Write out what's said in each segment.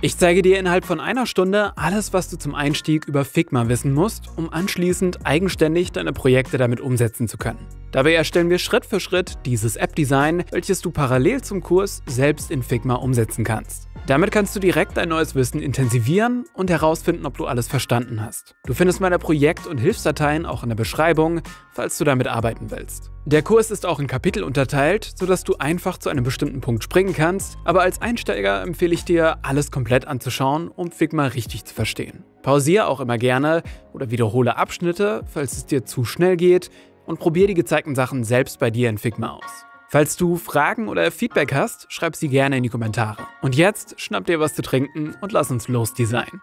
Ich zeige dir innerhalb von einer Stunde alles, was du zum Einstieg über Figma wissen musst, um anschließend eigenständig deine Projekte damit umsetzen zu können. Dabei erstellen wir Schritt für Schritt dieses App-Design, welches du parallel zum Kurs selbst in Figma umsetzen kannst. Damit kannst du direkt dein neues Wissen intensivieren und herausfinden, ob du alles verstanden hast. Du findest meine Projekt- und Hilfsdateien auch in der Beschreibung, falls du damit arbeiten willst. Der Kurs ist auch in Kapitel unterteilt, sodass du einfach zu einem bestimmten Punkt springen kannst, aber als Einsteiger empfehle ich dir, alles komplett anzuschauen, um Figma richtig zu verstehen. Pausiere auch immer gerne oder wiederhole Abschnitte, falls es dir zu schnell geht, und probiere die gezeigten Sachen selbst bei dir in Figma aus. Falls du Fragen oder Feedback hast, schreib sie gerne in die Kommentare. Und jetzt schnapp dir was zu trinken und lass uns losdesignen.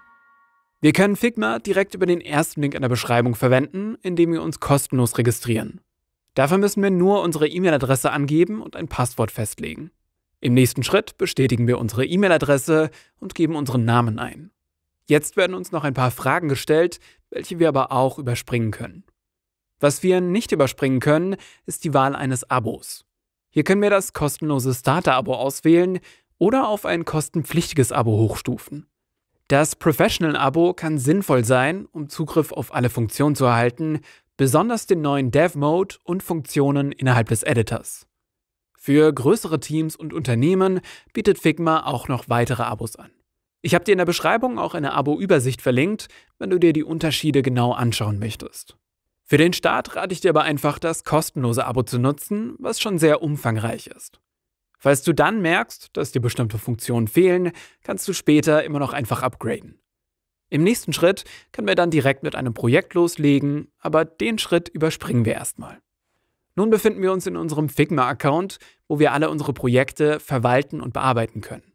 Wir können Figma direkt über den ersten Link in der Beschreibung verwenden, indem wir uns kostenlos registrieren. Dafür müssen wir nur unsere E-Mail-Adresse angeben und ein Passwort festlegen. Im nächsten Schritt bestätigen wir unsere E-Mail-Adresse und geben unseren Namen ein. Jetzt werden uns noch ein paar Fragen gestellt, welche wir aber auch überspringen können. Was wir nicht überspringen können, ist die Wahl eines Abos. Hier können wir das kostenlose Starter-Abo auswählen oder auf ein kostenpflichtiges Abo hochstufen. Das Professional-Abo kann sinnvoll sein, um Zugriff auf alle Funktionen zu erhalten, besonders den neuen Dev-Mode und Funktionen innerhalb des Editors. Für größere Teams und Unternehmen bietet Figma auch noch weitere Abos an. Ich habe dir in der Beschreibung auch eine Abo-Übersicht verlinkt, wenn du dir die Unterschiede genau anschauen möchtest. Für den Start rate ich dir aber einfach, das kostenlose Abo zu nutzen, was schon sehr umfangreich ist. Falls du dann merkst, dass dir bestimmte Funktionen fehlen, kannst du später immer noch einfach upgraden. Im nächsten Schritt können wir dann direkt mit einem Projekt loslegen, aber den Schritt überspringen wir erstmal. Nun befinden wir uns in unserem Figma-Account, wo wir alle unsere Projekte verwalten und bearbeiten können.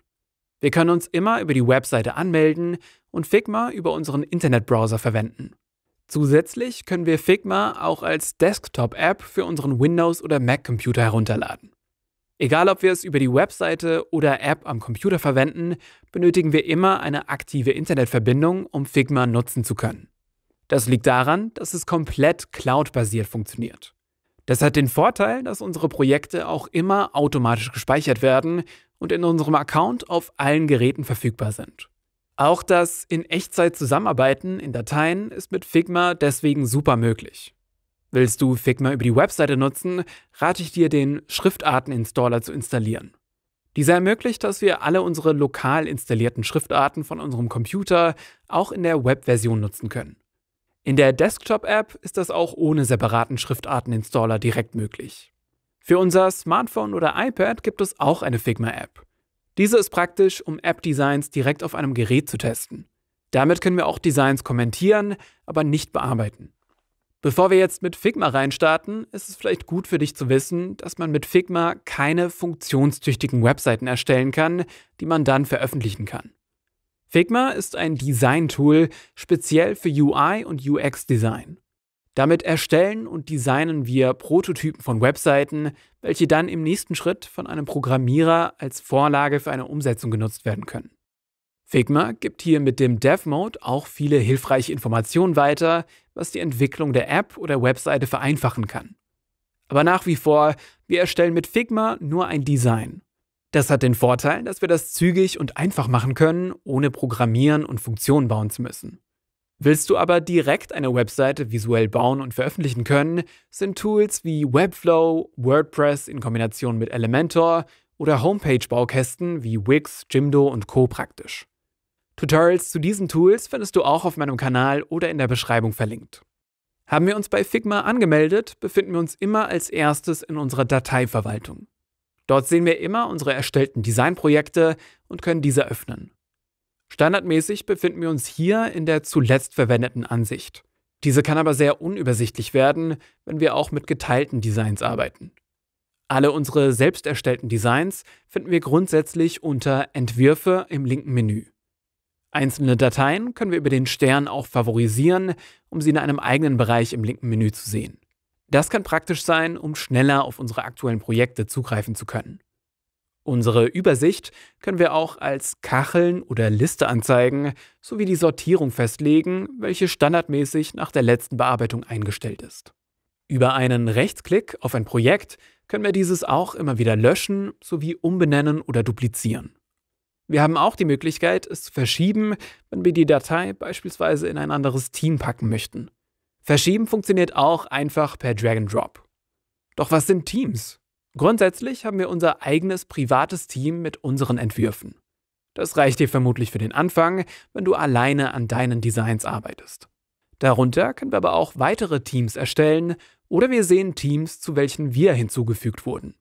Wir können uns immer über die Webseite anmelden und Figma über unseren Internetbrowser verwenden. Zusätzlich können wir Figma auch als Desktop-App für unseren Windows- oder Mac-Computer herunterladen. Egal ob wir es über die Webseite oder App am Computer verwenden, benötigen wir immer eine aktive Internetverbindung, um Figma nutzen zu können. Das liegt daran, dass es komplett cloud-basiert funktioniert. Das hat den Vorteil, dass unsere Projekte auch immer automatisch gespeichert werden und in unserem Account auf allen Geräten verfügbar sind. Auch das in Echtzeit zusammenarbeiten in Dateien ist mit Figma deswegen super möglich. Willst du Figma über die Webseite nutzen, rate ich dir, den Schriftarten-Installer zu installieren. Dieser ermöglicht, dass wir alle unsere lokal installierten Schriftarten von unserem Computer auch in der Webversion nutzen können. In der Desktop-App ist das auch ohne separaten Schriftarten-Installer direkt möglich. Für unser Smartphone oder iPad gibt es auch eine Figma-App. Diese ist praktisch, um App-Designs direkt auf einem Gerät zu testen. Damit können wir auch Designs kommentieren, aber nicht bearbeiten. Bevor wir jetzt mit Figma reinstarten, ist es vielleicht gut für dich zu wissen, dass man mit Figma keine funktionstüchtigen Webseiten erstellen kann, die man dann veröffentlichen kann. Figma ist ein Design-Tool speziell für UI und UX-Design. Damit erstellen und designen wir Prototypen von Webseiten, welche dann im nächsten Schritt von einem Programmierer als Vorlage für eine Umsetzung genutzt werden können. Figma gibt hier mit dem Dev Mode auch viele hilfreiche Informationen weiter, was die Entwicklung der App oder Webseite vereinfachen kann. Aber nach wie vor, wir erstellen mit Figma nur ein Design. Das hat den Vorteil, dass wir das zügig und einfach machen können, ohne programmieren und Funktionen bauen zu müssen. Willst du aber direkt eine Webseite visuell bauen und veröffentlichen können, sind Tools wie Webflow, WordPress in Kombination mit Elementor oder Homepage-Baukästen wie Wix, Jimdo und Co. praktisch. Tutorials zu diesen Tools findest du auch auf meinem Kanal oder in der Beschreibung verlinkt. Haben wir uns bei Figma angemeldet, befinden wir uns immer als erstes in unserer Dateiverwaltung. Dort sehen wir immer unsere erstellten Designprojekte und können diese öffnen. Standardmäßig befinden wir uns hier in der zuletzt verwendeten Ansicht. Diese kann aber sehr unübersichtlich werden, wenn wir auch mit geteilten Designs arbeiten. Alle unsere selbst erstellten Designs finden wir grundsätzlich unter Entwürfe im linken Menü. Einzelne Dateien können wir über den Stern auch favorisieren, um sie in einem eigenen Bereich im linken Menü zu sehen. Das kann praktisch sein, um schneller auf unsere aktuellen Projekte zugreifen zu können. Unsere Übersicht können wir auch als Kacheln oder Liste anzeigen, sowie die Sortierung festlegen, welche standardmäßig nach der letzten Bearbeitung eingestellt ist. Über einen Rechtsklick auf ein Projekt können wir dieses auch immer wieder löschen sowie umbenennen oder duplizieren. Wir haben auch die Möglichkeit, es zu verschieben, wenn wir die Datei beispielsweise in ein anderes Team packen möchten. Verschieben funktioniert auch einfach per Drag and Drop. Doch was sind Teams? Grundsätzlich haben wir unser eigenes privates Team mit unseren Entwürfen. Das reicht dir vermutlich für den Anfang, wenn du alleine an deinen Designs arbeitest. Darunter können wir aber auch weitere Teams erstellen oder wir sehen Teams, zu welchen wir hinzugefügt wurden.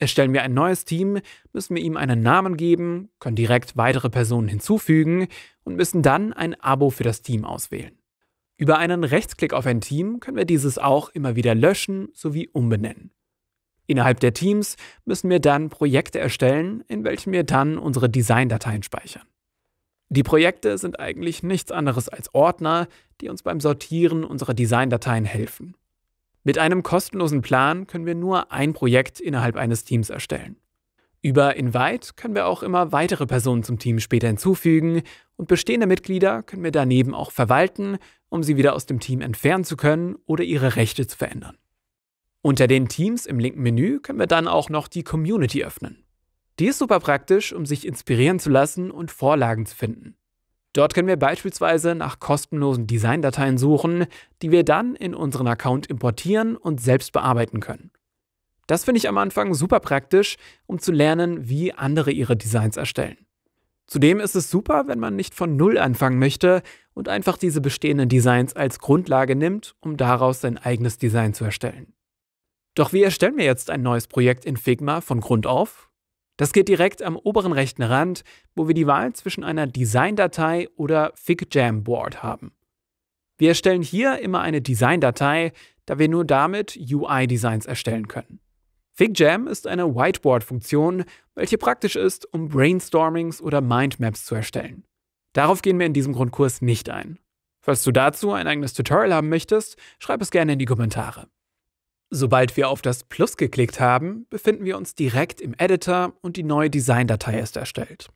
Erstellen wir ein neues Team, müssen wir ihm einen Namen geben, können direkt weitere Personen hinzufügen und müssen dann ein Abo für das Team auswählen. Über einen Rechtsklick auf ein Team können wir dieses auch immer wieder löschen sowie umbenennen. Innerhalb der Teams müssen wir dann Projekte erstellen, in welchen wir dann unsere Design-Dateien speichern. Die Projekte sind eigentlich nichts anderes als Ordner, die uns beim Sortieren unserer Design-Dateien helfen. Mit einem kostenlosen Plan können wir nur ein Projekt innerhalb eines Teams erstellen. Über Invite können wir auch immer weitere Personen zum Team später hinzufügen und bestehende Mitglieder können wir daneben auch verwalten, um sie wieder aus dem Team entfernen zu können oder ihre Rechte zu verändern. Unter den Teams im linken Menü können wir dann auch noch die Community öffnen. Die ist super praktisch, um sich inspirieren zu lassen und Vorlagen zu finden. Dort können wir beispielsweise nach kostenlosen Designdateien suchen, die wir dann in unseren Account importieren und selbst bearbeiten können. Das finde ich am Anfang super praktisch, um zu lernen, wie andere ihre Designs erstellen. Zudem ist es super, wenn man nicht von Null anfangen möchte und einfach diese bestehenden Designs als Grundlage nimmt, um daraus sein eigenes Design zu erstellen. Doch wie erstellen wir jetzt ein neues Projekt in Figma von Grund auf? Das geht direkt am oberen rechten Rand, wo wir die Wahl zwischen einer Design-Datei oder FigJam-Board haben. Wir erstellen hier immer eine Design-Datei, da wir nur damit UI-Designs erstellen können. FigJam ist eine Whiteboard-Funktion, welche praktisch ist, um Brainstormings oder Mindmaps zu erstellen. Darauf gehen wir in diesem Grundkurs nicht ein. Falls du dazu ein eigenes Tutorial haben möchtest, schreib es gerne in die Kommentare. Sobald wir auf das Plus geklickt haben, befinden wir uns direkt im Editor und die neue Design-Datei ist erstellt.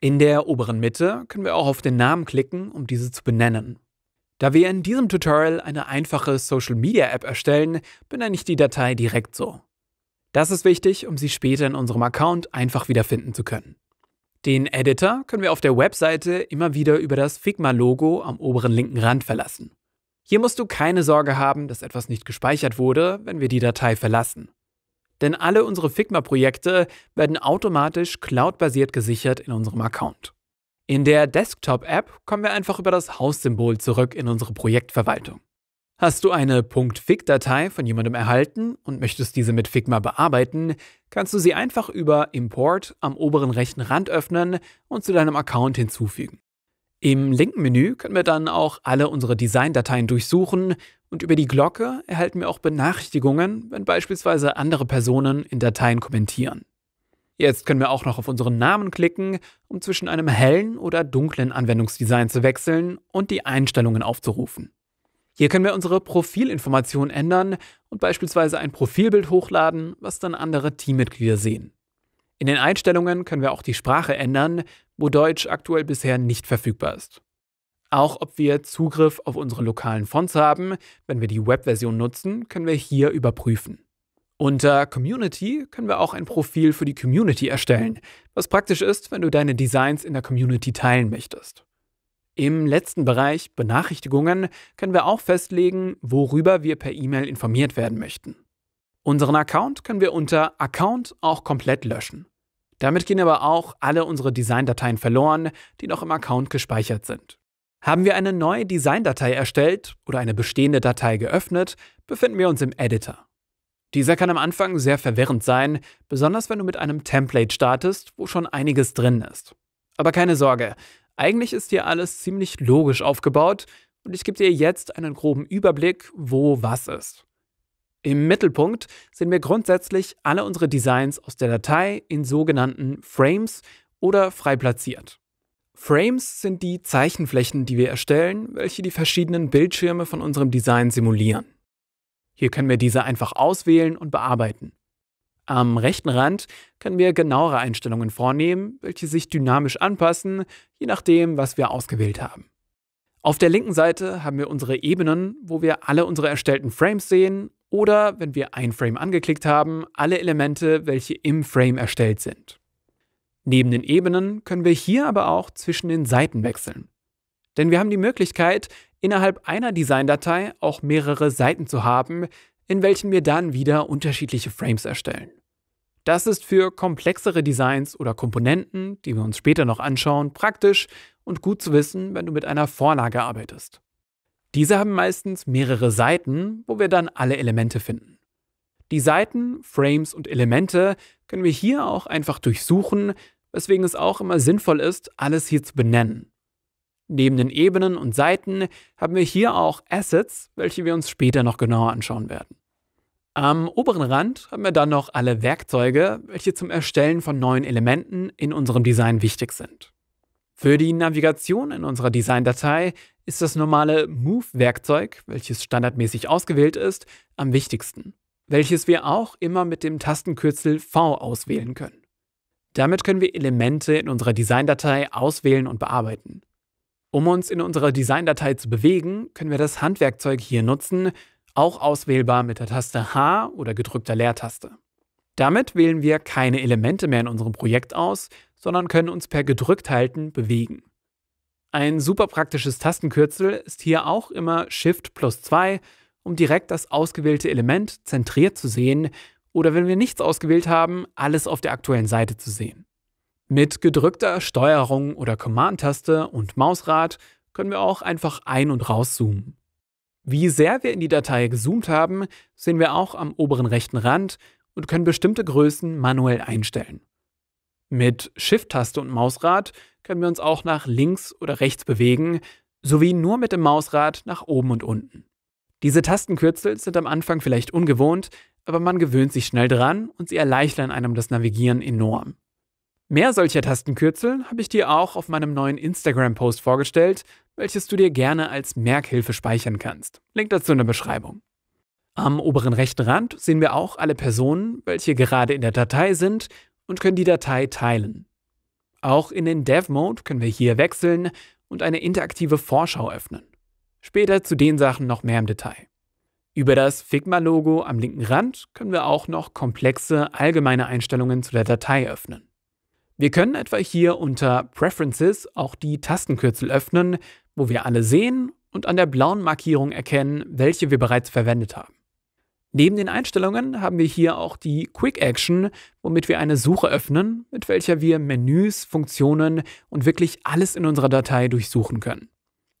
In der oberen Mitte können wir auch auf den Namen klicken, um diese zu benennen. Da wir in diesem Tutorial eine einfache Social Media App erstellen, benenne ich die Datei direkt so. Das ist wichtig, um sie später in unserem Account einfach wiederfinden zu können. Den Editor können wir auf der Webseite immer wieder über das Figma-Logo am oberen linken Rand verlassen. Hier musst du keine Sorge haben, dass etwas nicht gespeichert wurde, wenn wir die Datei verlassen. Denn alle unsere Figma-Projekte werden automatisch cloud-basiert gesichert in unserem Account. In der Desktop-App kommen wir einfach über das Haussymbol zurück in unsere Projektverwaltung. Hast du eine .fig-Datei von jemandem erhalten und möchtest diese mit Figma bearbeiten, kannst du sie einfach über Import am oberen rechten Rand öffnen und zu deinem Account hinzufügen. Im linken Menü können wir dann auch alle unsere Design-Dateien durchsuchen und über die Glocke erhalten wir auch Benachrichtigungen, wenn beispielsweise andere Personen in Dateien kommentieren. Jetzt können wir auch noch auf unseren Namen klicken, um zwischen einem hellen oder dunklen Anwendungsdesign zu wechseln und die Einstellungen aufzurufen. Hier können wir unsere Profilinformationen ändern und beispielsweise ein Profilbild hochladen, was dann andere Teammitglieder sehen. In den Einstellungen können wir auch die Sprache ändern, wo Deutsch aktuell bisher nicht verfügbar ist. Auch ob wir Zugriff auf unsere lokalen Fonts haben, wenn wir die Webversion nutzen, können wir hier überprüfen. Unter Community können wir auch ein Profil für die Community erstellen, was praktisch ist, wenn du deine Designs in der Community teilen möchtest. Im letzten Bereich Benachrichtigungen können wir auch festlegen, worüber wir per E-Mail informiert werden möchten. Unseren Account können wir unter Account auch komplett löschen. Damit gehen aber auch alle unsere Design-Dateien verloren, die noch im Account gespeichert sind. Haben wir eine neue Design-Datei erstellt oder eine bestehende Datei geöffnet, befinden wir uns im Editor. Dieser kann am Anfang sehr verwirrend sein, besonders wenn du mit einem Template startest, wo schon einiges drin ist. Aber keine Sorge, eigentlich ist hier alles ziemlich logisch aufgebaut und ich gebe dir jetzt einen groben Überblick, wo was ist. Im Mittelpunkt sehen wir grundsätzlich alle unsere Designs aus der Datei in sogenannten Frames oder frei platziert. Frames sind die Zeichenflächen, die wir erstellen, welche die verschiedenen Bildschirme von unserem Design simulieren. Hier können wir diese einfach auswählen und bearbeiten. Am rechten Rand können wir genauere Einstellungen vornehmen, welche sich dynamisch anpassen, je nachdem, was wir ausgewählt haben. Auf der linken Seite haben wir unsere Ebenen, wo wir alle unsere erstellten Frames sehen oder, wenn wir ein Frame angeklickt haben, alle Elemente, welche im Frame erstellt sind. Neben den Ebenen können wir hier aber auch zwischen den Seiten wechseln. Denn wir haben die Möglichkeit, innerhalb einer Design-Datei auch mehrere Seiten zu haben, in welchen wir dann wieder unterschiedliche Frames erstellen. Das ist für komplexere Designs oder Komponenten, die wir uns später noch anschauen, praktisch und gut zu wissen, wenn du mit einer Vorlage arbeitest. Diese haben meistens mehrere Seiten, wo wir dann alle Elemente finden. Die Seiten, Frames und Elemente können wir hier auch einfach durchsuchen, weswegen es auch immer sinnvoll ist, alles hier zu benennen. Neben den Ebenen und Seiten haben wir hier auch Assets, welche wir uns später noch genauer anschauen werden. Am oberen Rand haben wir dann noch alle Werkzeuge, welche zum Erstellen von neuen Elementen in unserem Design wichtig sind. Für die Navigation in unserer Design-Datei ist das normale Move-Werkzeug, welches standardmäßig ausgewählt ist, am wichtigsten, welches wir auch immer mit dem Tastenkürzel V auswählen können. Damit können wir Elemente in unserer Designdatei auswählen und bearbeiten. Um uns in unserer Designdatei zu bewegen, können wir das Handwerkzeug hier nutzen, auch auswählbar mit der Taste H oder gedrückter Leertaste. Damit wählen wir keine Elemente mehr in unserem Projekt aus, sondern können uns per gedrückt halten bewegen. Ein super praktisches Tastenkürzel ist hier auch immer Shift plus 2, um direkt das ausgewählte Element zentriert zu sehen oder wenn wir nichts ausgewählt haben, alles auf der aktuellen Seite zu sehen. Mit gedrückter Steuerung oder Command-Taste und Mausrad können wir auch einfach ein- und rauszoomen. Wie sehr wir in die Datei gezoomt haben, sehen wir auch am oberen rechten Rand und können bestimmte Größen manuell einstellen. Mit Shift-Taste und Mausrad können wir uns auch nach links oder rechts bewegen, sowie nur mit dem Mausrad nach oben und unten. Diese Tastenkürzel sind am Anfang vielleicht ungewohnt, aber man gewöhnt sich schnell dran und sie erleichtern einem das Navigieren enorm. Mehr solcher Tastenkürzel habe ich dir auch auf meinem neuen Instagram-Post vorgestellt, welches du dir gerne als Merkhilfe speichern kannst. Link dazu in der Beschreibung. Am oberen rechten Rand sehen wir auch alle Personen, welche gerade in der Datei sind und können die Datei teilen. Auch in den Dev-Mode können wir hier wechseln und eine interaktive Vorschau öffnen. Später zu den Sachen noch mehr im Detail. Über das Figma-Logo am linken Rand können wir auch noch komplexe allgemeine Einstellungen zu der Datei öffnen. Wir können etwa hier unter Preferences auch die Tastenkürzel öffnen, wo wir alle sehen und an der blauen Markierung erkennen, welche wir bereits verwendet haben. Neben den Einstellungen haben wir hier auch die Quick Action, womit wir eine Suche öffnen, mit welcher wir Menüs, Funktionen und wirklich alles in unserer Datei durchsuchen können.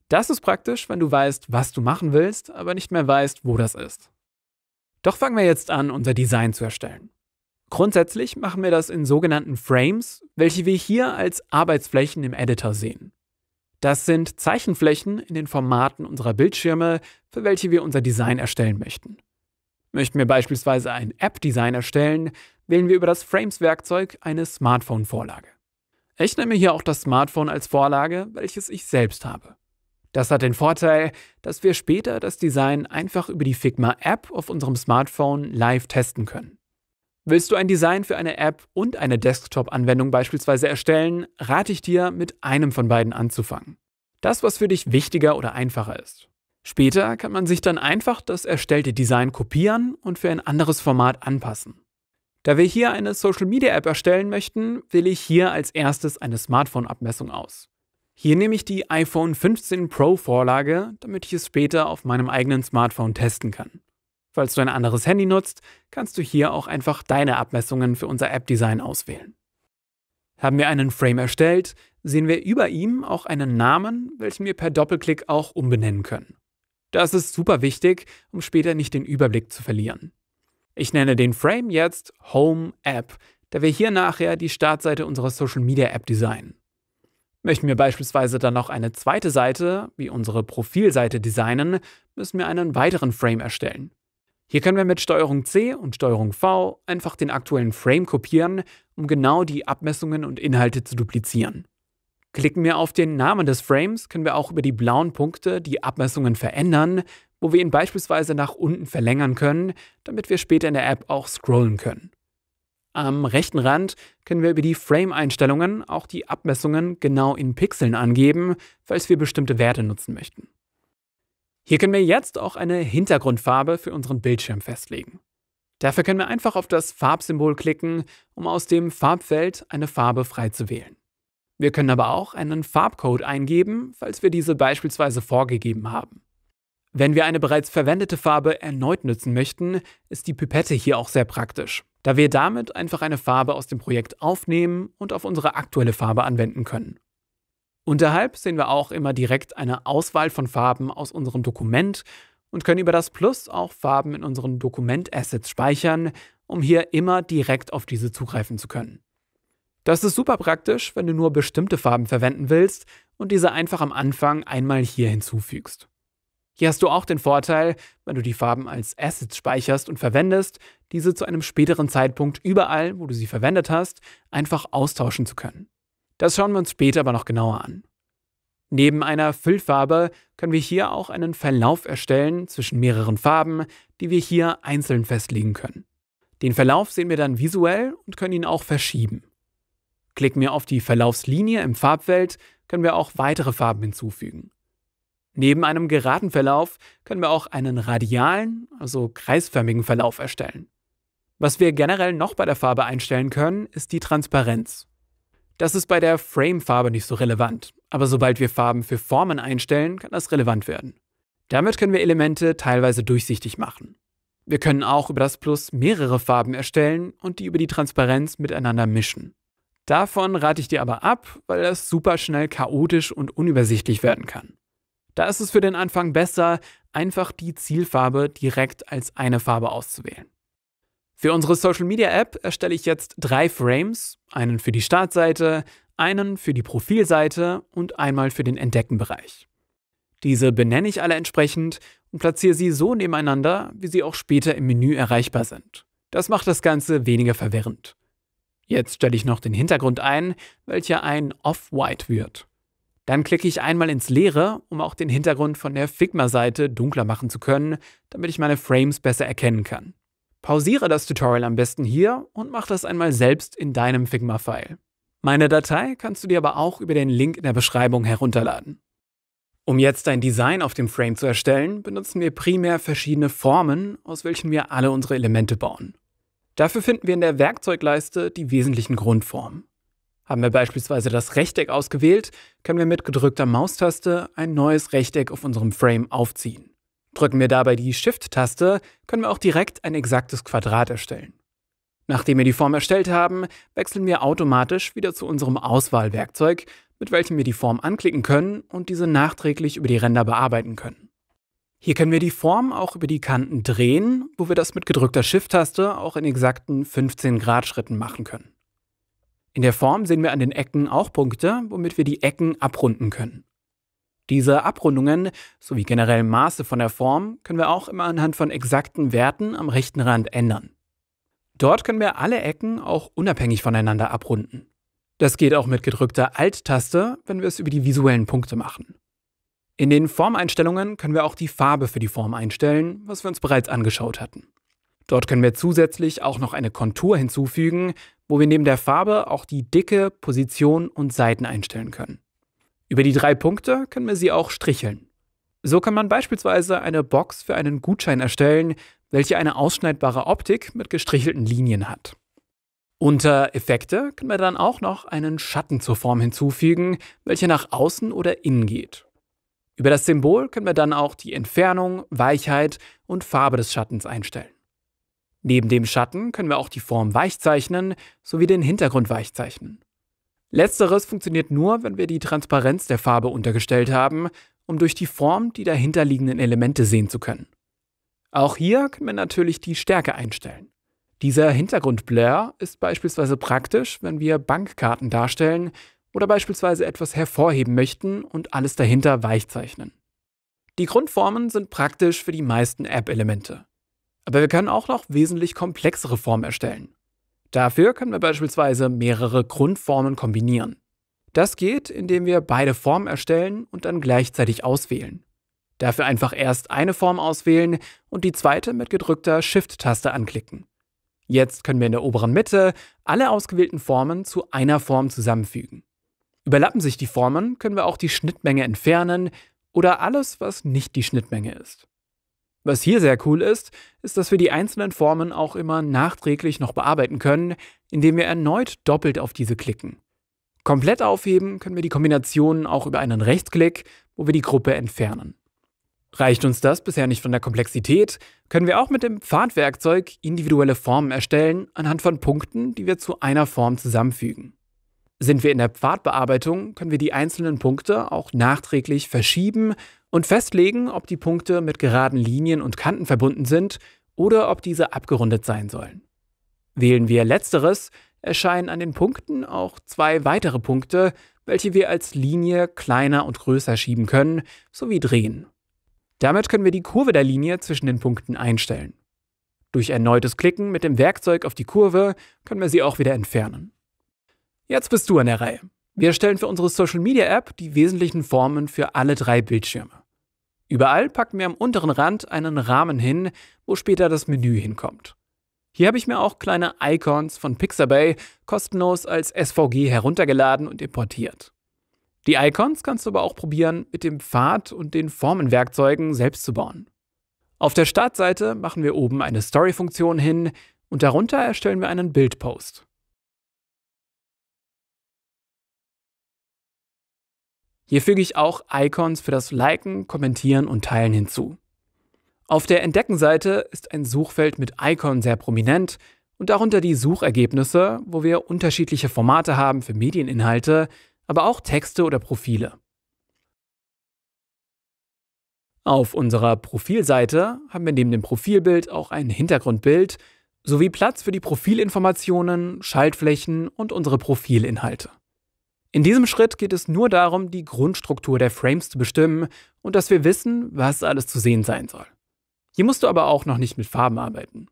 Das ist praktisch, wenn du weißt, was du machen willst, aber nicht mehr weißt, wo das ist. Doch fangen wir jetzt an, unser Design zu erstellen. Grundsätzlich machen wir das in sogenannten Frames, welche wir hier als Arbeitsflächen im Editor sehen. Das sind Zeichenflächen in den Formaten unserer Bildschirme, für welche wir unser Design erstellen möchten. Möchten wir beispielsweise ein App-Design erstellen, wählen wir über das Frames-Werkzeug eine Smartphone-Vorlage. Ich nehme hier auch das Smartphone als Vorlage, welches ich selbst habe. Das hat den Vorteil, dass wir später das Design einfach über die Figma App auf unserem Smartphone live testen können. Willst du ein Design für eine App und eine Desktop-Anwendung beispielsweise erstellen, rate ich dir, mit einem von beiden anzufangen. Das, was für dich wichtiger oder einfacher ist. Später kann man sich dann einfach das erstellte Design kopieren und für ein anderes Format anpassen. Da wir hier eine Social Media App erstellen möchten, wähle ich hier als erstes eine Smartphone-Abmessung aus. Hier nehme ich die iPhone 15 Pro Vorlage, damit ich es später auf meinem eigenen Smartphone testen kann. Falls du ein anderes Handy nutzt, kannst du hier auch einfach deine Abmessungen für unser App-Design auswählen. Haben wir einen Frame erstellt, sehen wir über ihm auch einen Namen, welchen wir per Doppelklick auch umbenennen können. Das ist super wichtig, um später nicht den Überblick zu verlieren. Ich nenne den Frame jetzt Home App, da wir hier nachher die Startseite unserer Social Media App designen. Möchten wir beispielsweise dann noch eine zweite Seite, wie unsere Profilseite, designen, müssen wir einen weiteren Frame erstellen. Hier können wir mit Steuerung C und Steuerung V einfach den aktuellen Frame kopieren, um genau die Abmessungen und Inhalte zu duplizieren. Klicken wir auf den Namen des Frames, können wir auch über die blauen Punkte die Abmessungen verändern, wo wir ihn beispielsweise nach unten verlängern können, damit wir später in der App auch scrollen können. Am rechten Rand können wir über die Frame-Einstellungen auch die Abmessungen genau in Pixeln angeben, falls wir bestimmte Werte nutzen möchten. Hier können wir jetzt auch eine Hintergrundfarbe für unseren Bildschirm festlegen. Dafür können wir einfach auf das Farbsymbol klicken, um aus dem Farbfeld eine Farbe frei zu wählen. Wir können aber auch einen Farbcode eingeben, falls wir diese beispielsweise vorgegeben haben. Wenn wir eine bereits verwendete Farbe erneut nutzen möchten, ist die Pipette hier auch sehr praktisch, da wir damit einfach eine Farbe aus dem Projekt aufnehmen und auf unsere aktuelle Farbe anwenden können. Unterhalb sehen wir auch immer direkt eine Auswahl von Farben aus unserem Dokument und können über das Plus auch Farben in unseren Dokument-Assets speichern, um hier immer direkt auf diese zugreifen zu können. Das ist super praktisch, wenn du nur bestimmte Farben verwenden willst und diese einfach am Anfang einmal hier hinzufügst. Hier hast du auch den Vorteil, wenn du die Farben als Assets speicherst und verwendest, diese zu einem späteren Zeitpunkt überall, wo du sie verwendet hast, einfach austauschen zu können. Das schauen wir uns später aber noch genauer an. Neben einer Füllfarbe können wir hier auch einen Verlauf erstellen zwischen mehreren Farben, die wir hier einzeln festlegen können. Den Verlauf sehen wir dann visuell und können ihn auch verschieben. Klicken wir auf die Verlaufslinie im Farbfeld, können wir auch weitere Farben hinzufügen. Neben einem geraden Verlauf können wir auch einen radialen, also kreisförmigen Verlauf erstellen. Was wir generell noch bei der Farbe einstellen können, ist die Transparenz. Das ist bei der Frame-Farbe nicht so relevant, aber sobald wir Farben für Formen einstellen, kann das relevant werden. Damit können wir Elemente teilweise durchsichtig machen. Wir können auch über das Plus mehrere Farben erstellen und die über die Transparenz miteinander mischen. Davon rate ich dir aber ab, weil das super schnell chaotisch und unübersichtlich werden kann. Da ist es für den Anfang besser, einfach die Zielfarbe direkt als eine Farbe auszuwählen. Für unsere Social Media App erstelle ich jetzt drei Frames, einen für die Startseite, einen für die Profilseite und einmal für den Entdeckenbereich. Diese benenne ich alle entsprechend und platziere sie so nebeneinander, wie sie auch später im Menü erreichbar sind. Das macht das Ganze weniger verwirrend. Jetzt stelle ich noch den Hintergrund ein, welcher ein Off-White wird. Dann klicke ich einmal ins Leere, um auch den Hintergrund von der Figma-Seite dunkler machen zu können, damit ich meine Frames besser erkennen kann. Pausiere das Tutorial am besten hier und mach das einmal selbst in deinem Figma-File. Meine Datei kannst du dir aber auch über den Link in der Beschreibung herunterladen. Um jetzt ein Design auf dem Frame zu erstellen, benutzen wir primär verschiedene Formen, aus welchen wir alle unsere Elemente bauen. Dafür finden wir in der Werkzeugleiste die wesentlichen Grundformen. Haben wir beispielsweise das Rechteck ausgewählt, können wir mit gedrückter Maustaste ein neues Rechteck auf unserem Frame aufziehen. Drücken wir dabei die Shift-Taste, können wir auch direkt ein exaktes Quadrat erstellen. Nachdem wir die Form erstellt haben, wechseln wir automatisch wieder zu unserem Auswahlwerkzeug, mit welchem wir die Form anklicken können und diese nachträglich über die Ränder bearbeiten können. Hier können wir die Form auch über die Kanten drehen, wo wir das mit gedrückter Shift-Taste auch in exakten 15 Grad Schritten machen können. In der Form sehen wir an den Ecken auch Punkte, womit wir die Ecken abrunden können. Diese Abrundungen sowie generell Maße von der Form können wir auch immer anhand von exakten Werten am rechten Rand ändern. Dort können wir alle Ecken auch unabhängig voneinander abrunden. Das geht auch mit gedrückter Alt-Taste, wenn wir es über die visuellen Punkte machen. In den Formeinstellungen können wir auch die Farbe für die Form einstellen, was wir uns bereits angeschaut hatten. Dort können wir zusätzlich auch noch eine Kontur hinzufügen, wo wir neben der Farbe auch die Dicke, Position und Seiten einstellen können. Über die drei Punkte können wir sie auch stricheln. So kann man beispielsweise eine Box für einen Gutschein erstellen, welche eine ausschneidbare Optik mit gestrichelten Linien hat. Unter Effekte können wir dann auch noch einen Schatten zur Form hinzufügen, welcher nach außen oder innen geht. Über das Symbol können wir dann auch die Entfernung, Weichheit und Farbe des Schattens einstellen. Neben dem Schatten können wir auch die Form weichzeichnen sowie den Hintergrund weichzeichnen. Letzteres funktioniert nur, wenn wir die Transparenz der Farbe untergestellt haben, um durch die Form die dahinterliegenden Elemente sehen zu können. Auch hier können wir natürlich die Stärke einstellen. Dieser Hintergrundblur ist beispielsweise praktisch, wenn wir Bankkarten darstellen oder beispielsweise etwas hervorheben möchten und alles dahinter weichzeichnen. Die Grundformen sind praktisch für die meisten App-Elemente. Aber wir können auch noch wesentlich komplexere Formen erstellen. Dafür können wir beispielsweise mehrere Grundformen kombinieren. Das geht, indem wir beide Formen erstellen und dann gleichzeitig auswählen. Dafür einfach erst eine Form auswählen und die zweite mit gedrückter Shift-Taste anklicken. Jetzt können wir in der oberen Mitte alle ausgewählten Formen zu einer Form zusammenfügen. Überlappen sich die Formen, können wir auch die Schnittmenge entfernen oder alles, was nicht die Schnittmenge ist. Was hier sehr cool ist, ist, dass wir die einzelnen Formen auch immer nachträglich noch bearbeiten können, indem wir erneut doppelt auf diese klicken. Komplett aufheben können wir die Kombinationen auch über einen Rechtsklick, wo wir die Gruppe entfernen. Reicht uns das bisher nicht von der Komplexität, können wir auch mit dem Pfadwerkzeug individuelle Formen erstellen anhand von Punkten, die wir zu einer Form zusammenfügen. Sind wir in der Pfadbearbeitung, können wir die einzelnen Punkte auch nachträglich verschieben und festlegen, ob die Punkte mit geraden Linien und Kanten verbunden sind oder ob diese abgerundet sein sollen. Wählen wir letzteres, erscheinen an den Punkten auch zwei weitere Punkte, welche wir als Linie kleiner und größer schieben können, sowie drehen. Damit können wir die Kurve der Linie zwischen den Punkten einstellen. Durch erneutes Klicken mit dem Werkzeug auf die Kurve können wir sie auch wieder entfernen. Jetzt bist du an der Reihe. Wir stellen für unsere Social Media App die wesentlichen Formen für alle drei Bildschirme. Überall packen wir am unteren Rand einen Rahmen hin, wo später das Menü hinkommt. Hier habe ich mir auch kleine Icons von Pixabay kostenlos als SVG heruntergeladen und importiert. Die Icons kannst du aber auch probieren, mit dem Pfad und den Formenwerkzeugen selbst zu bauen. Auf der Startseite machen wir oben eine Story-Funktion hin und darunter erstellen wir einen Bildpost. Hier füge ich auch Icons für das Liken, Kommentieren und Teilen hinzu. Auf der Entdecken-Seite ist ein Suchfeld mit Icon sehr prominent und darunter die Suchergebnisse, wo wir unterschiedliche Formate haben für Medieninhalte, aber auch Texte oder Profile. Auf unserer Profilseite haben wir neben dem Profilbild auch ein Hintergrundbild sowie Platz für die Profilinformationen, Schaltflächen und unsere Profilinhalte. In diesem Schritt geht es nur darum, die Grundstruktur der Frames zu bestimmen und dass wir wissen, was alles zu sehen sein soll. Hier musst du aber auch noch nicht mit Farben arbeiten.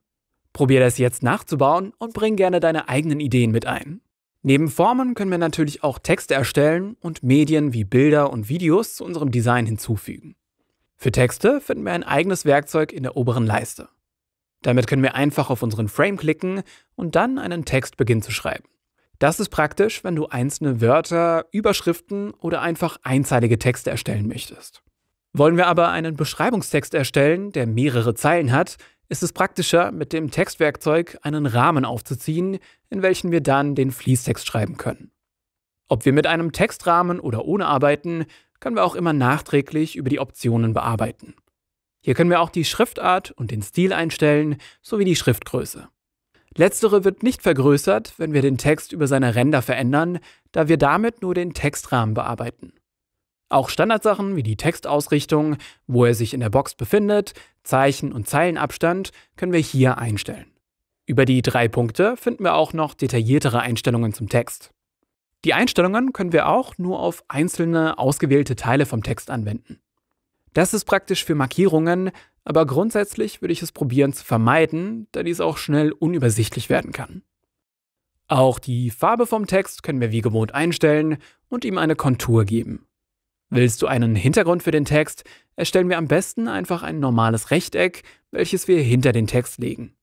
Probier das jetzt nachzubauen und bring gerne deine eigenen Ideen mit ein. Neben Formen können wir natürlich auch Texte erstellen und Medien wie Bilder und Videos zu unserem Design hinzufügen. Für Texte finden wir ein eigenes Werkzeug in der oberen Leiste. Damit können wir einfach auf unseren Frame klicken und dann einen Text beginnen zu schreiben. Das ist praktisch, wenn du einzelne Wörter, Überschriften oder einfach einzeilige Texte erstellen möchtest. Wollen wir aber einen Beschreibungstext erstellen, der mehrere Zeilen hat, ist es praktischer, mit dem Textwerkzeug einen Rahmen aufzuziehen, in welchen wir dann den Fließtext schreiben können. Ob wir mit einem Textrahmen oder ohne arbeiten, können wir auch immer nachträglich über die Optionen bearbeiten. Hier können wir auch die Schriftart und den Stil einstellen sowie die Schriftgröße. Letztere wird nicht vergrößert, wenn wir den Text über seine Ränder verändern, da wir damit nur den Textrahmen bearbeiten. Auch Standardsachen wie die Textausrichtung, wo er sich in der Box befindet, Zeichen und Zeilenabstand können wir hier einstellen. Über die drei Punkte finden wir auch noch detailliertere Einstellungen zum Text. Die Einstellungen können wir auch nur auf einzelne ausgewählte Teile vom Text anwenden. Das ist praktisch für Markierungen, aber grundsätzlich würde ich es probieren zu vermeiden, da dies auch schnell unübersichtlich werden kann. Auch die Farbe vom Text können wir wie gewohnt einstellen und ihm eine Kontur geben. Willst du einen Hintergrund für den Text, erstellen wir am besten einfach ein normales Rechteck, welches wir hinter den Text legen.